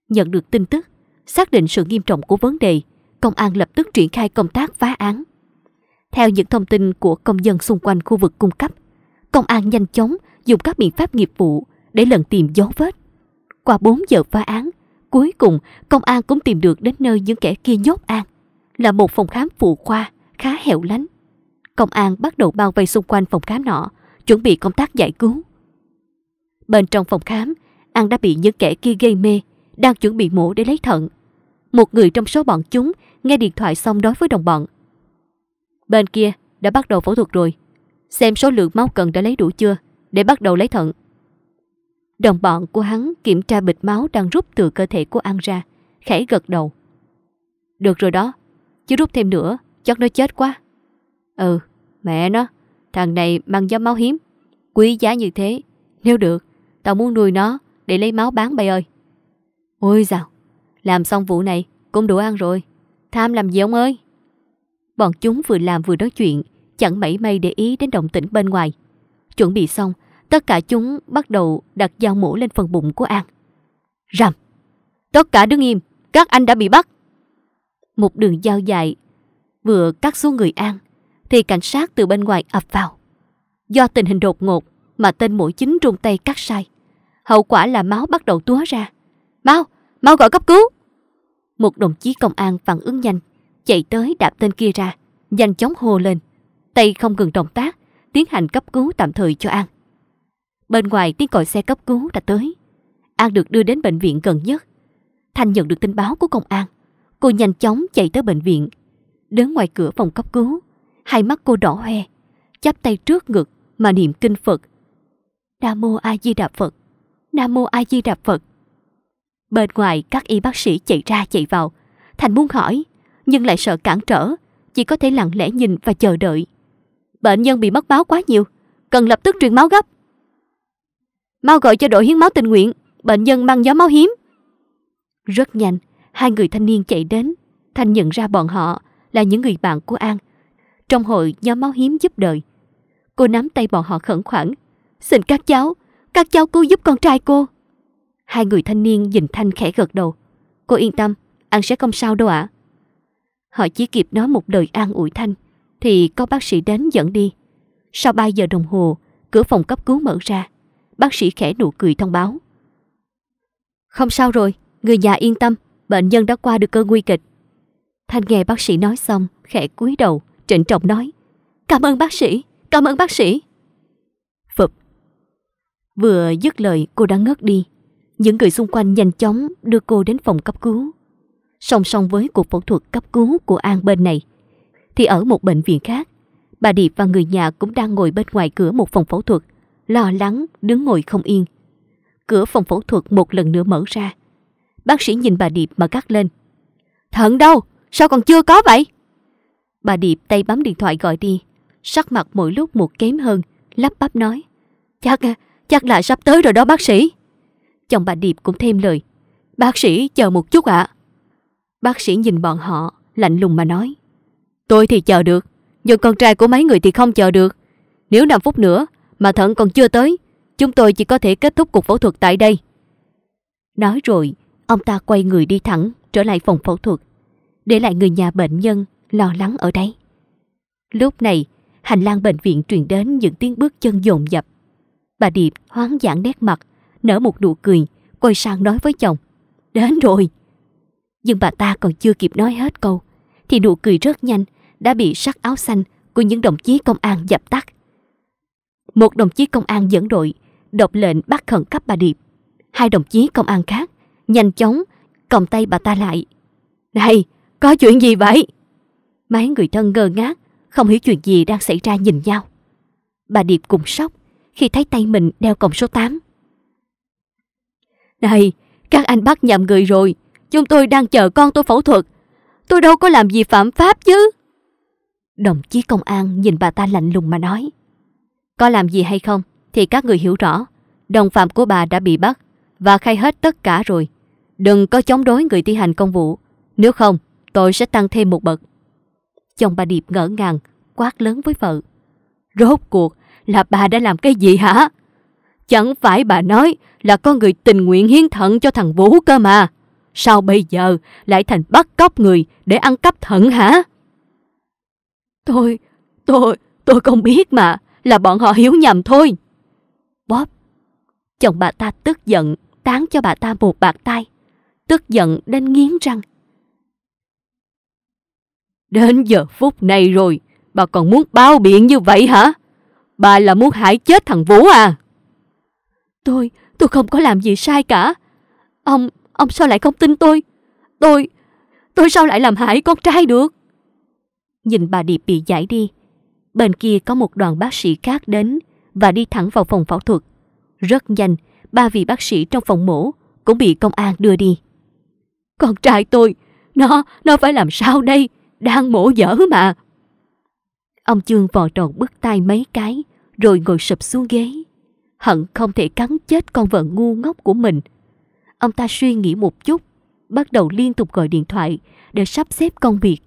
Nhận được tin tức, xác định sự nghiêm trọng của vấn đề, công an lập tức triển khai công tác phá án. Theo những thông tin của công dân xung quanh khu vực cung cấp, công an nhanh chóng dùng các biện pháp nghiệp vụ để lần tìm dấu vết. Qua 4 giờ phá án, cuối cùng công an cũng tìm được đến nơi những kẻ kia nhốt an, là một phòng khám phụ khoa khá hẻo lánh. Công an bắt đầu bao vây xung quanh phòng khám nọ, chuẩn bị công tác giải cứu. Bên trong phòng khám, An đã bị những kẻ kia gây mê, đang chuẩn bị mổ để lấy thận. Một người trong số bọn chúng nghe điện thoại xong đối với đồng bọn. Bên kia đã bắt đầu phẫu thuật rồi, xem số lượng máu cần đã lấy đủ chưa để bắt đầu lấy thận. Đồng bọn của hắn kiểm tra bịch máu đang rút từ cơ thể của An ra, khẽ gật đầu. Được rồi đó, chứ rút thêm nữa, chắc nó chết quá. Ừ, mẹ nó, thằng này mang giấm máu hiếm, quý giá như thế. Nếu được, tao muốn nuôi nó để lấy máu bán bay ơi. Ôi dào, làm xong vụ này cũng đủ ăn rồi. Tham làm gì ông ơi? Bọn chúng vừa làm vừa nói chuyện, chẳng mảy may để ý đến động tĩnh bên ngoài. Chuẩn bị xong, tất cả chúng bắt đầu đặt dao mổ lên phần bụng của An. Rầm! Tất cả đứng im, các anh đã bị bắt. Một đường dao dài vừa cắt xuống người An, thì cảnh sát từ bên ngoài ập vào. Do tình hình đột ngột mà tên mũi chính rung tay cắt sai. Hậu quả là máu bắt đầu túa ra. Mau, mau gọi cấp cứu! Một đồng chí công an phản ứng nhanh, chạy tới đạp tên kia ra, nhanh chóng hô lên. Tay không ngừng động tác, tiến hành cấp cứu tạm thời cho An. Bên ngoài tiếng còi xe cấp cứu đã tới. An được đưa đến bệnh viện gần nhất. Thanh nhận được tin báo của công an. Cô nhanh chóng chạy tới bệnh viện. đứng ngoài cửa phòng cấp cứu, hai mắt cô đỏ hoe, chắp tay trước ngực mà niệm kinh Phật. Nam mô A Di Đà Phật. Nam mô A Di Đà Phật. Bên ngoài các y bác sĩ chạy ra chạy vào. Thành muốn hỏi, nhưng lại sợ cản trở, chỉ có thể lặng lẽ nhìn và chờ đợi. Bệnh nhân bị mất máu quá nhiều, cần lập tức truyền máu gấp. Mau gọi cho đội hiến máu tình nguyện, bệnh nhân mang gió máu hiếm. Rất nhanh, hai người thanh niên chạy đến. thành nhận ra bọn họ là những người bạn của An. Trong hội nhóm máu hiếm giúp đời. Cô nắm tay bọn họ khẩn khoản. Xin các cháu, các cháu cứu giúp con trai cô. Hai người thanh niên nhìn Thanh khẽ gật đầu. Cô yên tâm, anh sẽ không sao đâu ạ. Họ chỉ kịp nói một lời an ủi Thanh, thì có bác sĩ đến dẫn đi. Sau 3 giờ đồng hồ, cửa phòng cấp cứu mở ra. Bác sĩ khẽ nụ cười thông báo. Không sao rồi, người nhà yên tâm, bệnh nhân đã qua được cơn nguy kịch. Thanh nghe bác sĩ nói xong, khẽ cúi đầu, trịnh trọng nói. Cảm ơn bác sĩ, cảm ơn bác sĩ. Phục. Vừa dứt lời cô đã ngất đi. Những người xung quanh nhanh chóng đưa cô đến phòng cấp cứu. Song song với cuộc phẫu thuật cấp cứu của An bên này, thì ở một bệnh viện khác, bà Điệp và người nhà cũng đang ngồi bên ngoài cửa một phòng phẫu thuật, lo lắng, đứng ngồi không yên. Cửa phòng phẫu thuật một lần nữa mở ra. Bác sĩ nhìn bà Điệp mà gắt lên. Thận đâu? Sao còn chưa có vậy? Bà Điệp tay bấm điện thoại gọi đi, sắc mặt mỗi lúc một kém hơn, lắp bắp nói. Chắc, chắc là sắp tới rồi đó bác sĩ. Chồng bà Điệp cũng thêm lời Bác sĩ chờ một chút ạ à. Bác sĩ nhìn bọn họ Lạnh lùng mà nói Tôi thì chờ được Nhưng con trai của mấy người thì không chờ được Nếu 5 phút nữa mà thận còn chưa tới Chúng tôi chỉ có thể kết thúc cuộc phẫu thuật tại đây Nói rồi Ông ta quay người đi thẳng Trở lại phòng phẫu thuật Để lại người nhà bệnh nhân lo lắng ở đây Lúc này Hành lang bệnh viện truyền đến những tiếng bước chân dồn dập Bà Điệp hoáng giãn nét mặt nở một nụ cười, quay sang nói với chồng. Đến rồi! Nhưng bà ta còn chưa kịp nói hết câu, thì nụ cười rất nhanh đã bị sắc áo xanh của những đồng chí công an dập tắt. Một đồng chí công an dẫn đội đọc lệnh bắt khẩn cấp bà Điệp. Hai đồng chí công an khác nhanh chóng còng tay bà ta lại. Này, có chuyện gì vậy? Mấy người thân ngơ ngác, không hiểu chuyện gì đang xảy ra nhìn nhau. Bà Điệp cũng sốc khi thấy tay mình đeo còng số 8. Này, các anh bắt nhầm người rồi. Chúng tôi đang chờ con tôi phẫu thuật. Tôi đâu có làm gì phạm pháp chứ. Đồng chí công an nhìn bà ta lạnh lùng mà nói. Có làm gì hay không thì các người hiểu rõ. Đồng phạm của bà đã bị bắt và khai hết tất cả rồi. Đừng có chống đối người thi hành công vụ. Nếu không, tôi sẽ tăng thêm một bậc. Chồng bà Điệp ngỡ ngàng, quát lớn với vợ. Rốt cuộc là bà đã làm cái gì hả? Chẳng phải bà nói là con người tình nguyện hiến thận cho thằng Vũ cơ mà. Sao bây giờ lại thành bắt cóc người để ăn cắp thận hả? Tôi, tôi, tôi không biết mà, là bọn họ hiểu nhầm thôi. Bob, chồng bà ta tức giận, tán cho bà ta một bạc tay, tức giận đến nghiến răng. Đến giờ phút này rồi, bà còn muốn bao biện như vậy hả? Bà là muốn hại chết thằng Vũ à? Tôi, tôi không có làm gì sai cả. Ông, ông sao lại không tin tôi? Tôi, tôi sao lại làm hại con trai được? Nhìn bà Điệp bị giải đi. Bên kia có một đoàn bác sĩ khác đến và đi thẳng vào phòng phẫu thuật. Rất nhanh, ba vị bác sĩ trong phòng mổ cũng bị công an đưa đi. Con trai tôi, nó, nó phải làm sao đây? Đang mổ dở mà. Ông Chương vò tròn bứt tay mấy cái rồi ngồi sụp xuống ghế hận không thể cắn chết con vợ ngu ngốc của mình. Ông ta suy nghĩ một chút, bắt đầu liên tục gọi điện thoại để sắp xếp công việc,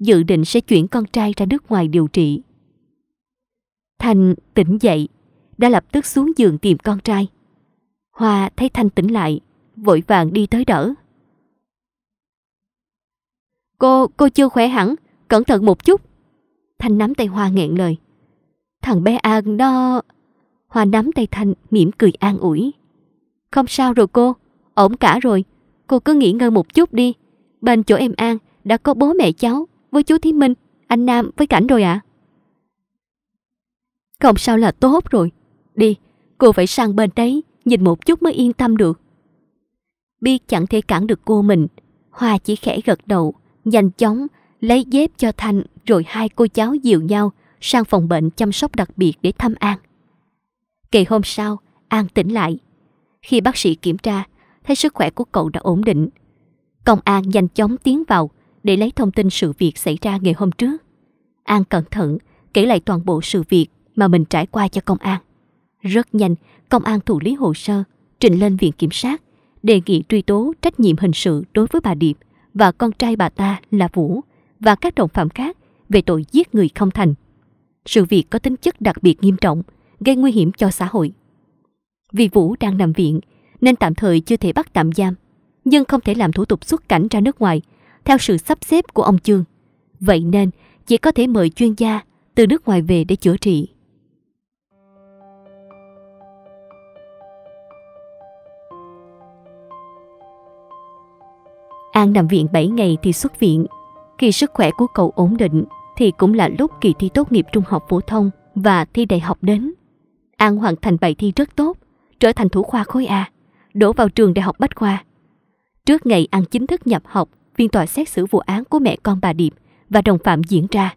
dự định sẽ chuyển con trai ra nước ngoài điều trị. Thành tỉnh dậy, đã lập tức xuống giường tìm con trai. Hoa thấy Thanh tỉnh lại, vội vàng đi tới đỡ. Cô, cô chưa khỏe hẳn, cẩn thận một chút. Thanh nắm tay Hoa nghẹn lời. Thằng bé An nó... Hòa nắm tay Thanh mỉm cười an ủi. Không sao rồi cô, ổn cả rồi. Cô cứ nghỉ ngơi một chút đi. Bên chỗ em An đã có bố mẹ cháu với chú Thí Minh, anh Nam với Cảnh rồi ạ. À? Không sao là tốt rồi. Đi, cô phải sang bên đấy, nhìn một chút mới yên tâm được. Bi chẳng thể cản được cô mình, Hoa chỉ khẽ gật đầu, nhanh chóng lấy dép cho Thanh rồi hai cô cháu dìu nhau sang phòng bệnh chăm sóc đặc biệt để thăm An. Ngày hôm sau, An tỉnh lại. Khi bác sĩ kiểm tra, thấy sức khỏe của cậu đã ổn định. Công an nhanh chóng tiến vào để lấy thông tin sự việc xảy ra ngày hôm trước. An cẩn thận kể lại toàn bộ sự việc mà mình trải qua cho công an. Rất nhanh, công an thủ lý hồ sơ, trình lên viện kiểm sát, đề nghị truy tố trách nhiệm hình sự đối với bà Điệp và con trai bà ta là Vũ và các đồng phạm khác về tội giết người không thành. Sự việc có tính chất đặc biệt nghiêm trọng – gây nguy hiểm cho xã hội. Vì Vũ đang nằm viện nên tạm thời chưa thể bắt tạm giam, nhưng không thể làm thủ tục xuất cảnh ra nước ngoài theo sự sắp xếp của ông Trương. Vậy nên chỉ có thể mời chuyên gia từ nước ngoài về để chữa trị. An nằm viện 7 ngày thì xuất viện. Khi sức khỏe của cậu ổn định thì cũng là lúc kỳ thi tốt nghiệp trung học phổ thông và thi đại học đến. An hoàn thành bài thi rất tốt, trở thành thủ khoa khối A, đổ vào trường đại học Bách Khoa. Trước ngày An chính thức nhập học, phiên tòa xét xử vụ án của mẹ con bà Điệp và đồng phạm diễn ra.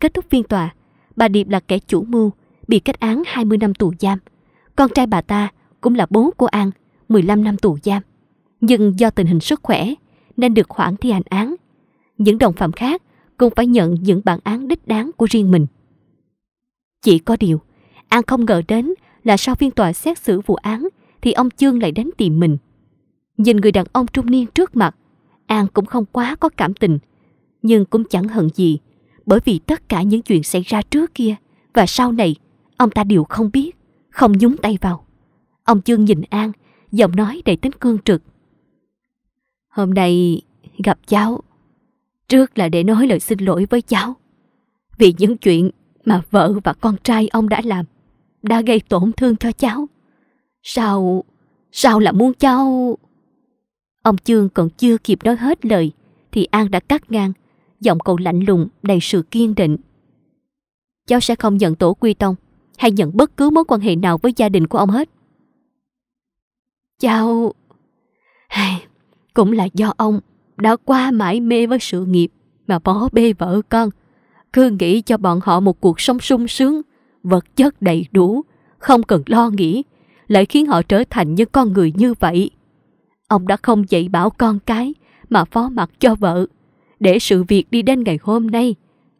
Kết thúc phiên tòa, bà Điệp là kẻ chủ mưu, bị kết án 20 năm tù giam. Con trai bà ta cũng là bố của An, 15 năm tù giam. Nhưng do tình hình sức khỏe nên được khoản thi hành án. Những đồng phạm khác cũng phải nhận những bản án đích đáng của riêng mình. Chỉ có điều, An không ngờ đến là sau phiên tòa xét xử vụ án thì ông Chương lại đến tìm mình. Nhìn người đàn ông trung niên trước mặt, An cũng không quá có cảm tình, nhưng cũng chẳng hận gì, bởi vì tất cả những chuyện xảy ra trước kia và sau này, ông ta đều không biết, không nhúng tay vào. Ông Chương nhìn An, giọng nói đầy tính cương trực. Hôm nay gặp cháu, trước là để nói lời xin lỗi với cháu vì những chuyện mà vợ và con trai ông đã làm đã gây tổn thương cho cháu. Sao, sao là muốn cháu... Ông Chương còn chưa kịp nói hết lời, thì An đã cắt ngang, giọng cậu lạnh lùng đầy sự kiên định. Cháu sẽ không nhận tổ quy tông, hay nhận bất cứ mối quan hệ nào với gia đình của ông hết. Cháu... Hay, cũng là do ông đã qua mãi mê với sự nghiệp mà bỏ bê vợ con, cứ nghĩ cho bọn họ một cuộc sống sung sướng vật chất đầy đủ, không cần lo nghĩ, lại khiến họ trở thành những con người như vậy. Ông đã không dạy bảo con cái mà phó mặc cho vợ, để sự việc đi đến ngày hôm nay,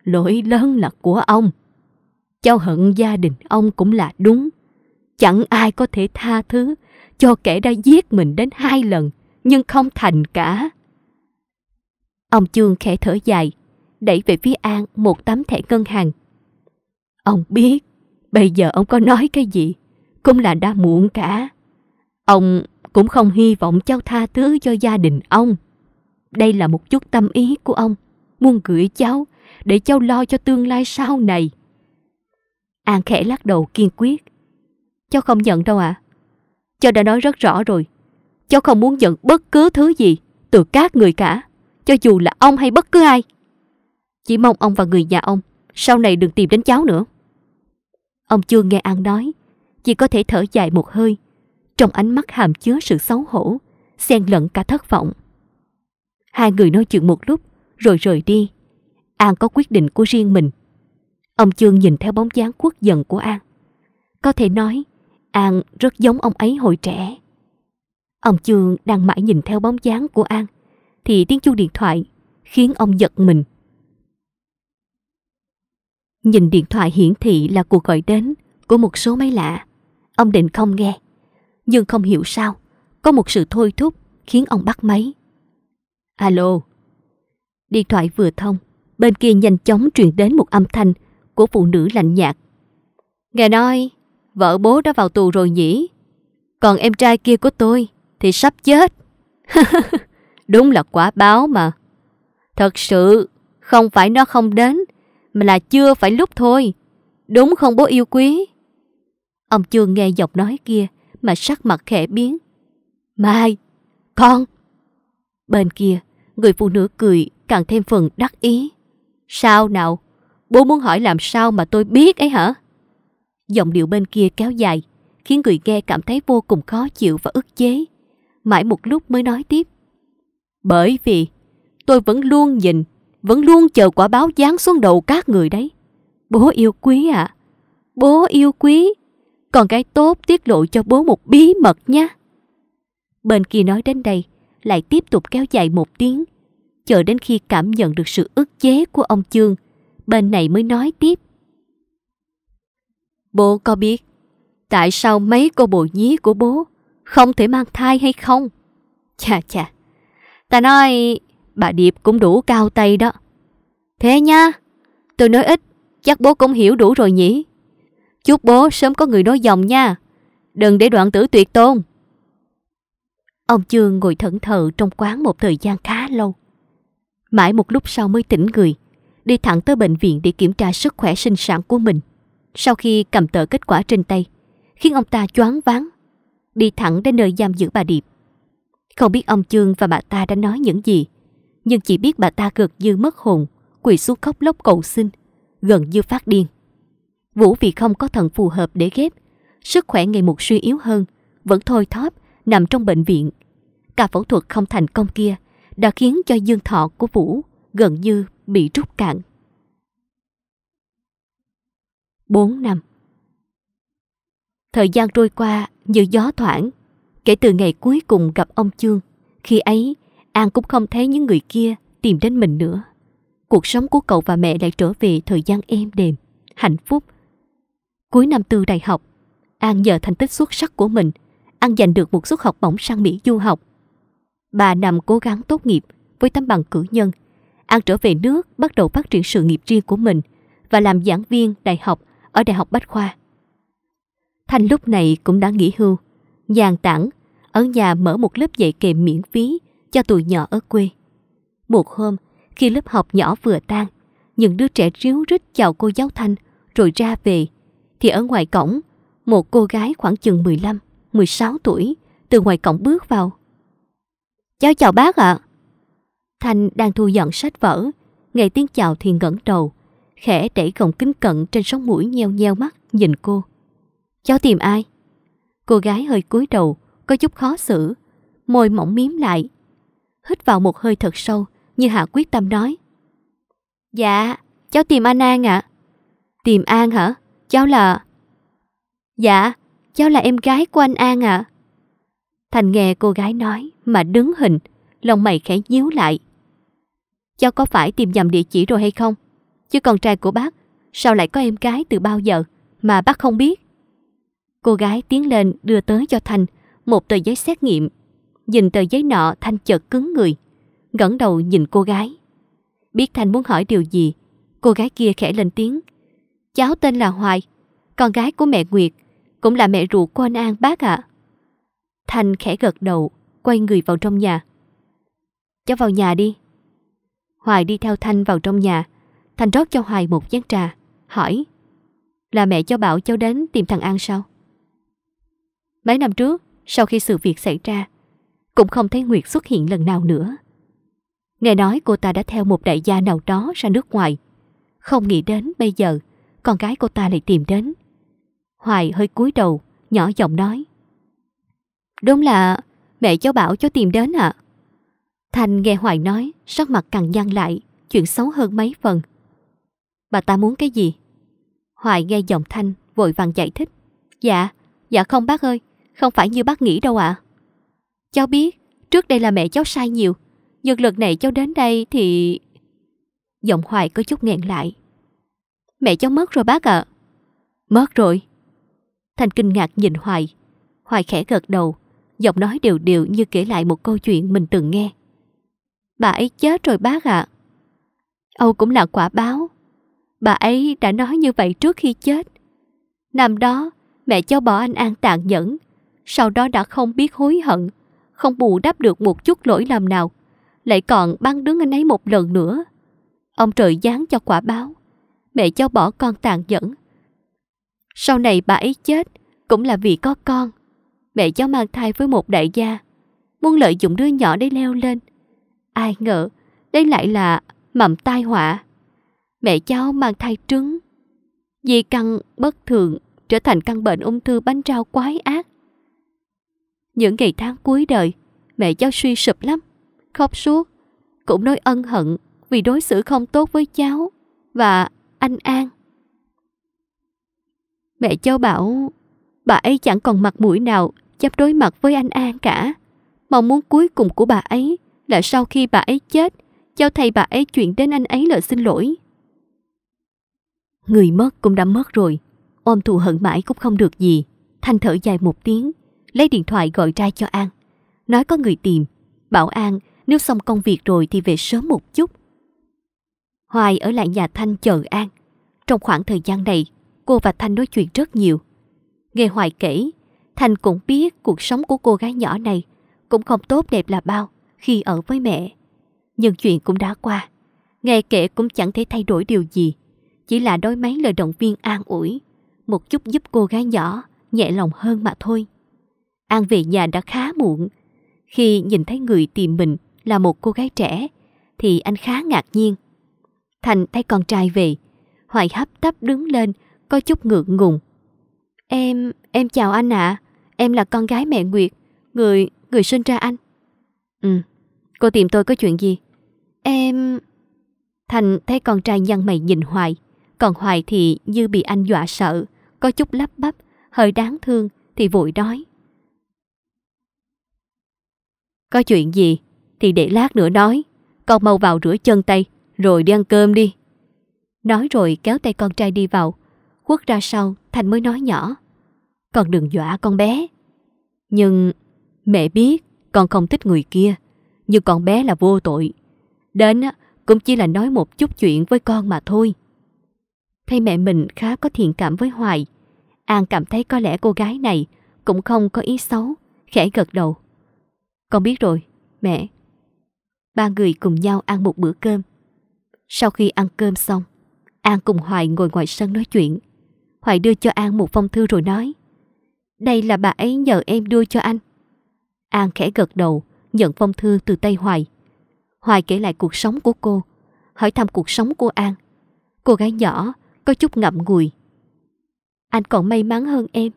lỗi lớn là của ông. Cháu hận gia đình ông cũng là đúng. Chẳng ai có thể tha thứ cho kẻ đã giết mình đến hai lần nhưng không thành cả. Ông Trương khẽ thở dài, đẩy về phía An một tấm thẻ ngân hàng. Ông biết Bây giờ ông có nói cái gì, cũng là đã muộn cả. Ông cũng không hy vọng cháu tha thứ cho gia đình ông. Đây là một chút tâm ý của ông, muốn gửi cháu để cháu lo cho tương lai sau này. An khẽ lắc đầu kiên quyết. Cháu không nhận đâu ạ. À? Cháu đã nói rất rõ rồi. Cháu không muốn nhận bất cứ thứ gì từ các người cả, cho dù là ông hay bất cứ ai. Chỉ mong ông và người nhà ông sau này đừng tìm đến cháu nữa. Ông Chương nghe An nói, chỉ có thể thở dài một hơi, trong ánh mắt hàm chứa sự xấu hổ, xen lẫn cả thất vọng. Hai người nói chuyện một lúc, rồi rời đi. An có quyết định của riêng mình. Ông Chương nhìn theo bóng dáng quốc dần của An. Có thể nói, An rất giống ông ấy hồi trẻ. Ông Chương đang mãi nhìn theo bóng dáng của An, thì tiếng chuông điện thoại khiến ông giật mình. Nhìn điện thoại hiển thị là cuộc gọi đến của một số máy lạ. Ông định không nghe. Nhưng không hiểu sao, có một sự thôi thúc khiến ông bắt máy. Alo. Điện thoại vừa thông, bên kia nhanh chóng truyền đến một âm thanh của phụ nữ lạnh nhạt. Nghe nói, vợ bố đã vào tù rồi nhỉ? Còn em trai kia của tôi thì sắp chết. [laughs] Đúng là quả báo mà. Thật sự, không phải nó không đến mà là chưa phải lúc thôi. Đúng không bố yêu quý? Ông chương nghe giọng nói kia mà sắc mặt khẽ biến. Mai, con! Bên kia, người phụ nữ cười càng thêm phần đắc ý. Sao nào? Bố muốn hỏi làm sao mà tôi biết ấy hả? Giọng điệu bên kia kéo dài, khiến người nghe cảm thấy vô cùng khó chịu và ức chế. Mãi một lúc mới nói tiếp. Bởi vì tôi vẫn luôn nhìn vẫn luôn chờ quả báo giáng xuống đầu các người đấy. Bố yêu quý ạ. À. Bố yêu quý. Còn cái tốt tiết lộ cho bố một bí mật nha. Bên kia nói đến đây, lại tiếp tục kéo dài một tiếng. Chờ đến khi cảm nhận được sự ức chế của ông Chương, bên này mới nói tiếp. Bố có biết tại sao mấy cô bồ nhí của bố không thể mang thai hay không? Chà chà, ta nói bà Điệp cũng đủ cao tay đó. Thế nha, tôi nói ít, chắc bố cũng hiểu đủ rồi nhỉ. Chúc bố sớm có người nói dòng nha, đừng để đoạn tử tuyệt tôn. Ông Trương ngồi thẫn thờ trong quán một thời gian khá lâu. Mãi một lúc sau mới tỉnh người, đi thẳng tới bệnh viện để kiểm tra sức khỏe sinh sản của mình. Sau khi cầm tờ kết quả trên tay, khiến ông ta choáng váng, đi thẳng đến nơi giam giữ bà Điệp. Không biết ông Trương và bà ta đã nói những gì, nhưng chỉ biết bà ta gần như mất hồn, quỳ xuống khóc lóc cầu xin, gần như phát điên. Vũ vì không có thận phù hợp để ghép, sức khỏe ngày một suy yếu hơn, vẫn thôi thóp, nằm trong bệnh viện. Cả phẫu thuật không thành công kia đã khiến cho dương thọ của Vũ gần như bị rút cạn. 4 năm Thời gian trôi qua như gió thoảng, kể từ ngày cuối cùng gặp ông Chương, khi ấy An cũng không thấy những người kia tìm đến mình nữa. Cuộc sống của cậu và mẹ lại trở về thời gian êm đềm, hạnh phúc. Cuối năm tư đại học, An nhờ thành tích xuất sắc của mình, An giành được một suất học bổng sang Mỹ du học. Bà nằm cố gắng tốt nghiệp với tấm bằng cử nhân. An trở về nước bắt đầu phát triển sự nghiệp riêng của mình và làm giảng viên đại học ở Đại học Bách Khoa. Thanh lúc này cũng đã nghỉ hưu, nhàn tản, ở nhà mở một lớp dạy kèm miễn phí cho tụi nhỏ ở quê. Một hôm, khi lớp học nhỏ vừa tan, những đứa trẻ ríu rít chào cô giáo Thanh rồi ra về, thì ở ngoài cổng, một cô gái khoảng chừng 15, 16 tuổi từ ngoài cổng bước vào. Cháu chào bác ạ. À. Thanh đang thu dọn sách vở, nghe tiếng chào thì ngẩng đầu, khẽ đẩy gọng kính cận trên sống mũi nheo nheo mắt nhìn cô. Cháu tìm ai? Cô gái hơi cúi đầu, có chút khó xử, môi mỏng miếm lại, hít vào một hơi thật sâu, như hạ quyết tâm nói. Dạ, cháu tìm an An ạ. À? Tìm An hả? Cháu là... Dạ, cháu là em gái của anh An ạ. À? Thành nghe cô gái nói mà đứng hình, lòng mày khẽ nhíu lại. Cháu có phải tìm nhầm địa chỉ rồi hay không? Chứ con trai của bác, sao lại có em gái từ bao giờ mà bác không biết? Cô gái tiến lên đưa tới cho Thành một tờ giấy xét nghiệm nhìn tờ giấy nọ Thanh chợt cứng người, ngẩng đầu nhìn cô gái. Biết Thanh muốn hỏi điều gì, cô gái kia khẽ lên tiếng. Cháu tên là Hoài, con gái của mẹ Nguyệt, cũng là mẹ ruột của anh An bác ạ. Thanh khẽ gật đầu, quay người vào trong nhà. Cháu vào nhà đi. Hoài đi theo Thanh vào trong nhà. Thanh rót cho Hoài một chén trà, hỏi. Là mẹ cho bảo cháu đến tìm thằng An sao? Mấy năm trước, sau khi sự việc xảy ra, cũng không thấy Nguyệt xuất hiện lần nào nữa. Nghe nói cô ta đã theo một đại gia nào đó ra nước ngoài. Không nghĩ đến bây giờ, con gái cô ta lại tìm đến. Hoài hơi cúi đầu, nhỏ giọng nói. Đúng là mẹ cháu bảo cháu tìm đến ạ. À? Thành nghe Hoài nói, sắc mặt càng nhăn lại, chuyện xấu hơn mấy phần. Bà ta muốn cái gì? Hoài nghe giọng Thanh, vội vàng giải thích. Dạ, dạ không bác ơi, không phải như bác nghĩ đâu ạ. À. Cháu biết, trước đây là mẹ cháu sai nhiều. Nhưng lần này cháu đến đây thì... Giọng Hoài có chút nghẹn lại. Mẹ cháu mất rồi bác ạ. Mất rồi. Thành kinh ngạc nhìn Hoài. Hoài khẽ gật đầu, giọng nói đều đều như kể lại một câu chuyện mình từng nghe. Bà ấy chết rồi bác ạ. Âu cũng là quả báo. Bà ấy đã nói như vậy trước khi chết. Năm đó, mẹ cháu bỏ anh An tàn nhẫn, sau đó đã không biết hối hận không bù đắp được một chút lỗi lầm nào. Lại còn băng đứng anh ấy một lần nữa. Ông trời giáng cho quả báo. Mẹ cháu bỏ con tàn nhẫn. Sau này bà ấy chết cũng là vì có con. Mẹ cháu mang thai với một đại gia. Muốn lợi dụng đứa nhỏ để leo lên. Ai ngờ, đây lại là mầm tai họa. Mẹ cháu mang thai trứng. Di căn bất thường trở thành căn bệnh ung thư bánh rau quái ác. Những ngày tháng cuối đời, mẹ cháu suy sụp lắm, khóc suốt, cũng nói ân hận vì đối xử không tốt với cháu và anh An. Mẹ cháu bảo bà ấy chẳng còn mặt mũi nào chấp đối mặt với anh An cả. Mong muốn cuối cùng của bà ấy là sau khi bà ấy chết, cháu thầy bà ấy chuyện đến anh ấy lời xin lỗi. Người mất cũng đã mất rồi, ôm thù hận mãi cũng không được gì. Thanh thở dài một tiếng, lấy điện thoại gọi ra cho An. Nói có người tìm, bảo An nếu xong công việc rồi thì về sớm một chút. Hoài ở lại nhà Thanh chờ An. Trong khoảng thời gian này, cô và Thanh nói chuyện rất nhiều. Nghe Hoài kể, Thanh cũng biết cuộc sống của cô gái nhỏ này cũng không tốt đẹp là bao khi ở với mẹ. Nhưng chuyện cũng đã qua. Nghe kể cũng chẳng thể thay đổi điều gì. Chỉ là đôi mấy lời động viên an ủi. Một chút giúp cô gái nhỏ nhẹ lòng hơn mà thôi. An về nhà đã khá muộn. Khi nhìn thấy người tìm mình là một cô gái trẻ, thì anh khá ngạc nhiên. Thành thấy con trai về, Hoài hấp tấp đứng lên, có chút ngượng ngùng. Em, em chào anh ạ, em là con gái mẹ Nguyệt, người, người sinh ra anh. Ừ, cô tìm tôi có chuyện gì? Em... Thành thấy con trai nhăn mày nhìn Hoài, còn Hoài thì như bị anh dọa sợ, có chút lắp bắp, hơi đáng thương thì vội đói. Có chuyện gì thì để lát nữa nói. Con mau vào rửa chân tay rồi đi ăn cơm đi. Nói rồi kéo tay con trai đi vào. Quất ra sau Thành mới nói nhỏ. Con đừng dọa con bé. Nhưng mẹ biết con không thích người kia. Nhưng con bé là vô tội. Đến cũng chỉ là nói một chút chuyện với con mà thôi. Thấy mẹ mình khá có thiện cảm với Hoài. An cảm thấy có lẽ cô gái này cũng không có ý xấu. Khẽ gật đầu. Con biết rồi, mẹ. Ba người cùng nhau ăn một bữa cơm. Sau khi ăn cơm xong, An cùng Hoài ngồi ngoài sân nói chuyện. Hoài đưa cho An một phong thư rồi nói. Đây là bà ấy nhờ em đưa cho anh. An khẽ gật đầu, nhận phong thư từ tay Hoài. Hoài kể lại cuộc sống của cô, hỏi thăm cuộc sống của An. Cô gái nhỏ, có chút ngậm ngùi. Anh còn may mắn hơn em,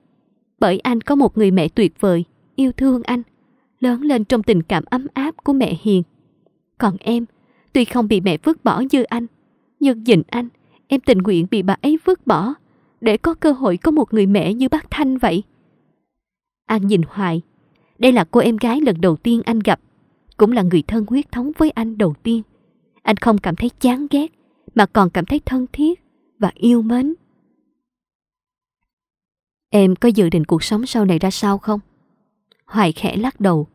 bởi anh có một người mẹ tuyệt vời, yêu thương anh lớn lên trong tình cảm ấm áp của mẹ Hiền. Còn em, tuy không bị mẹ vứt bỏ như anh, nhưng nhìn anh, em tình nguyện bị bà ấy vứt bỏ để có cơ hội có một người mẹ như bác Thanh vậy. An nhìn hoài, đây là cô em gái lần đầu tiên anh gặp, cũng là người thân huyết thống với anh đầu tiên. Anh không cảm thấy chán ghét, mà còn cảm thấy thân thiết và yêu mến. Em có dự định cuộc sống sau này ra sao không? Hoài khẽ lắc đầu,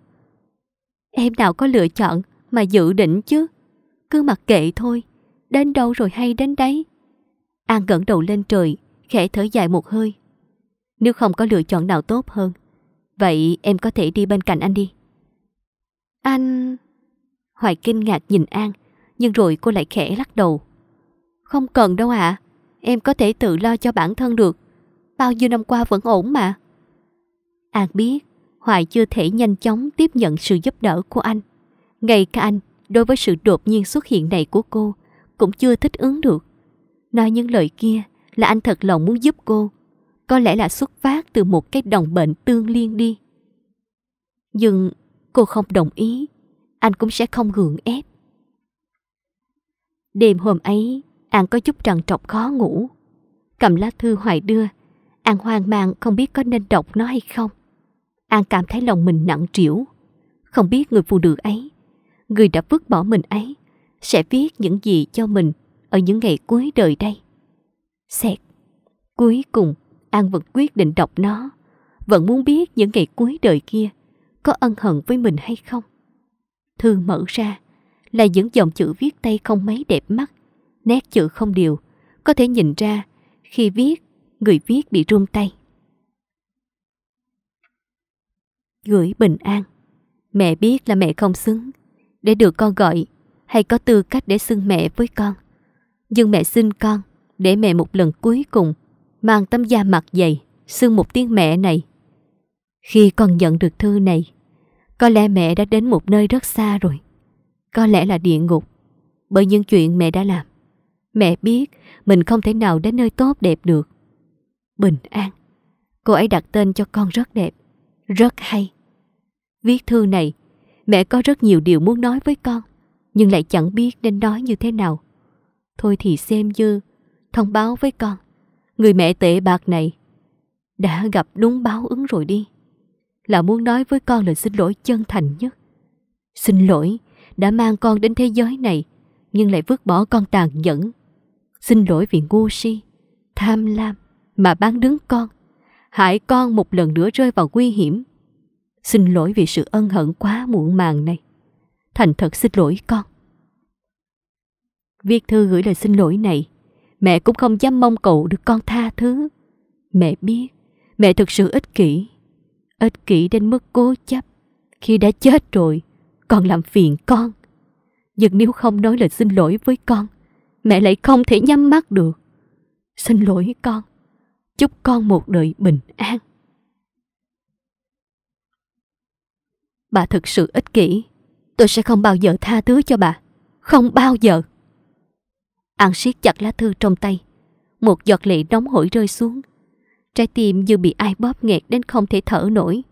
Em nào có lựa chọn mà dự định chứ. Cứ mặc kệ thôi, đến đâu rồi hay đến đấy. An ngẩng đầu lên trời, khẽ thở dài một hơi. Nếu không có lựa chọn nào tốt hơn, vậy em có thể đi bên cạnh anh đi. Anh... Hoài kinh ngạc nhìn An, nhưng rồi cô lại khẽ lắc đầu. Không cần đâu ạ, à. em có thể tự lo cho bản thân được. Bao nhiêu năm qua vẫn ổn mà. An biết Hoài chưa thể nhanh chóng tiếp nhận sự giúp đỡ của anh. Ngay cả anh, đối với sự đột nhiên xuất hiện này của cô, cũng chưa thích ứng được. Nói những lời kia là anh thật lòng muốn giúp cô. Có lẽ là xuất phát từ một cái đồng bệnh tương liên đi. Nhưng cô không đồng ý, anh cũng sẽ không gượng ép. Đêm hôm ấy, An có chút trằn trọc khó ngủ. Cầm lá thư Hoài đưa, An hoang mang không biết có nên đọc nó hay không. An cảm thấy lòng mình nặng trĩu. Không biết người phụ nữ ấy, người đã vứt bỏ mình ấy, sẽ viết những gì cho mình ở những ngày cuối đời đây. Xẹt. Cuối cùng, An vẫn quyết định đọc nó, vẫn muốn biết những ngày cuối đời kia có ân hận với mình hay không. Thư mở ra là những dòng chữ viết tay không mấy đẹp mắt, nét chữ không đều, có thể nhìn ra khi viết, người viết bị run tay. gửi bình an. Mẹ biết là mẹ không xứng để được con gọi hay có tư cách để xưng mẹ với con. Nhưng mẹ xin con để mẹ một lần cuối cùng mang tấm da mặt dày xưng một tiếng mẹ này. Khi con nhận được thư này, có lẽ mẹ đã đến một nơi rất xa rồi. Có lẽ là địa ngục bởi những chuyện mẹ đã làm. Mẹ biết mình không thể nào đến nơi tốt đẹp được. Bình an. Cô ấy đặt tên cho con rất đẹp, rất hay. Viết thư này, mẹ có rất nhiều điều muốn nói với con, nhưng lại chẳng biết nên nói như thế nào. Thôi thì xem như, thông báo với con, người mẹ tệ bạc này đã gặp đúng báo ứng rồi đi. Là muốn nói với con lời xin lỗi chân thành nhất. Xin lỗi đã mang con đến thế giới này, nhưng lại vứt bỏ con tàn nhẫn. Xin lỗi vì ngu si, tham lam mà bán đứng con, hại con một lần nữa rơi vào nguy hiểm. Xin lỗi vì sự ân hận quá muộn màng này. Thành thật xin lỗi con. Viết thư gửi lời xin lỗi này, mẹ cũng không dám mong cậu được con tha thứ. Mẹ biết, mẹ thực sự ích kỷ. Ích kỷ đến mức cố chấp. Khi đã chết rồi, còn làm phiền con. Nhưng nếu không nói lời xin lỗi với con, mẹ lại không thể nhắm mắt được. Xin lỗi con. Chúc con một đời bình an. Bà thực sự ích kỷ. Tôi sẽ không bao giờ tha thứ cho bà. Không bao giờ. An siết chặt lá thư trong tay. Một giọt lệ nóng hổi rơi xuống. Trái tim như bị ai bóp nghẹt đến không thể thở nổi.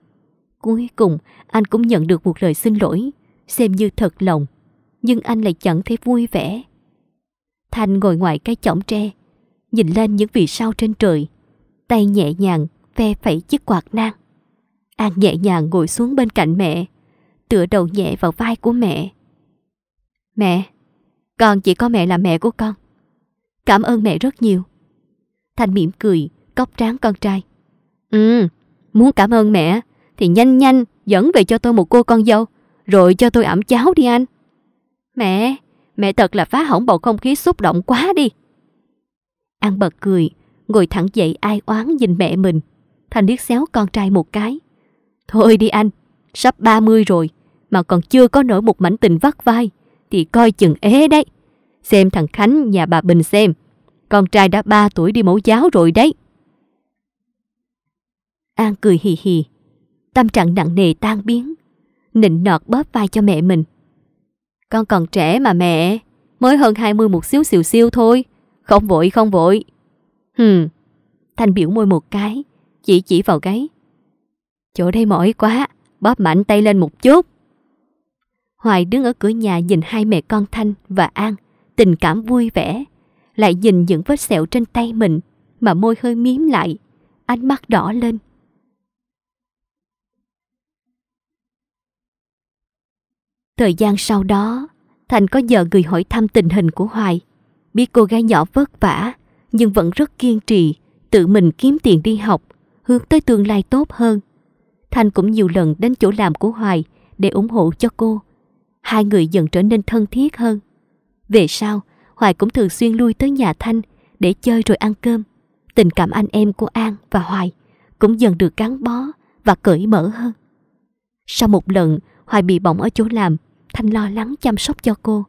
Cuối cùng, anh cũng nhận được một lời xin lỗi, xem như thật lòng. Nhưng anh lại chẳng thấy vui vẻ. Thanh ngồi ngoài cái chõng tre, nhìn lên những vì sao trên trời. Tay nhẹ nhàng ve phẩy chiếc quạt nang. An nhẹ nhàng ngồi xuống bên cạnh mẹ, tựa đầu nhẹ vào vai của mẹ. Mẹ, con chỉ có mẹ là mẹ của con. Cảm ơn mẹ rất nhiều. Thành mỉm cười, cốc tráng con trai. Ừ, muốn cảm ơn mẹ thì nhanh nhanh dẫn về cho tôi một cô con dâu, rồi cho tôi ẩm cháo đi anh. Mẹ, mẹ thật là phá hỏng bầu không khí xúc động quá đi. An bật cười, ngồi thẳng dậy ai oán nhìn mẹ mình. Thành liếc xéo con trai một cái. Thôi đi anh, sắp 30 rồi mà còn chưa có nổi một mảnh tình vắt vai thì coi chừng ế đấy. Xem thằng Khánh nhà bà Bình xem, con trai đã 3 tuổi đi mẫu giáo rồi đấy. An cười hì hì, tâm trạng nặng nề tan biến, nịnh nọt bóp vai cho mẹ mình. Con còn trẻ mà mẹ, mới hơn 20 một xíu xìu xiu thôi, không vội không vội. Hừm, Thanh biểu môi một cái, chỉ chỉ vào gáy. Chỗ đây mỏi quá, bóp mạnh tay lên một chút. Hoài đứng ở cửa nhà nhìn hai mẹ con Thanh và An, tình cảm vui vẻ. Lại nhìn những vết sẹo trên tay mình mà môi hơi miếm lại, ánh mắt đỏ lên. Thời gian sau đó, Thành có giờ gửi hỏi thăm tình hình của Hoài. Biết cô gái nhỏ vất vả, nhưng vẫn rất kiên trì, tự mình kiếm tiền đi học, hướng tới tương lai tốt hơn. Thanh cũng nhiều lần đến chỗ làm của Hoài để ủng hộ cho cô. Hai người dần trở nên thân thiết hơn. Về sau, Hoài cũng thường xuyên lui tới nhà Thanh để chơi rồi ăn cơm. Tình cảm anh em của An và Hoài cũng dần được gắn bó và cởi mở hơn. Sau một lần, Hoài bị bỏng ở chỗ làm, Thanh lo lắng chăm sóc cho cô.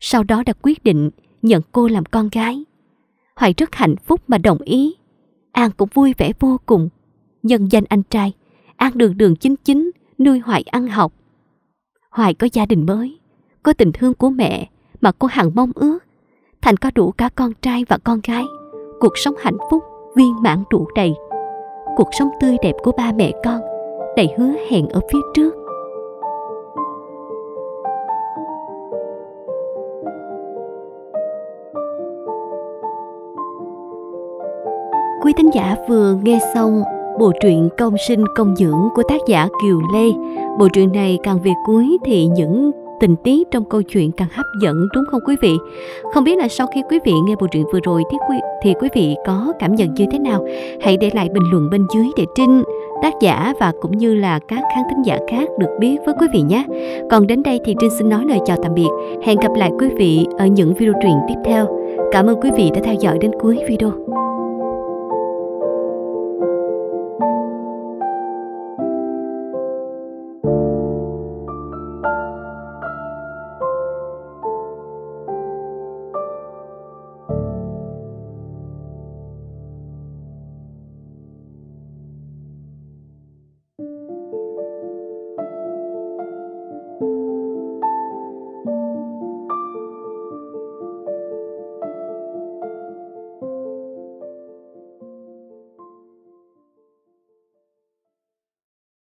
Sau đó đã quyết định nhận cô làm con gái. Hoài rất hạnh phúc mà đồng ý. An cũng vui vẻ vô cùng. Nhân danh anh trai An đường đường chính chính, nuôi Hoài ăn học. Hoài có gia đình mới, có tình thương của mẹ mà cô hằng mong ước. Thành có đủ cả con trai và con gái, cuộc sống hạnh phúc, viên mãn đủ đầy. Cuộc sống tươi đẹp của ba mẹ con, đầy hứa hẹn ở phía trước. Quý thính giả vừa nghe xong bộ truyện Công sinh công dưỡng của tác giả Kiều Lê. Bộ truyện này càng về cuối thì những tình tiết trong câu chuyện càng hấp dẫn đúng không quý vị? Không biết là sau khi quý vị nghe bộ truyện vừa rồi thì quý, thì quý vị có cảm nhận như thế nào? Hãy để lại bình luận bên dưới để Trinh, tác giả và cũng như là các khán thính giả khác được biết với quý vị nhé. Còn đến đây thì Trinh xin nói lời chào tạm biệt. Hẹn gặp lại quý vị ở những video truyện tiếp theo. Cảm ơn quý vị đã theo dõi đến cuối video.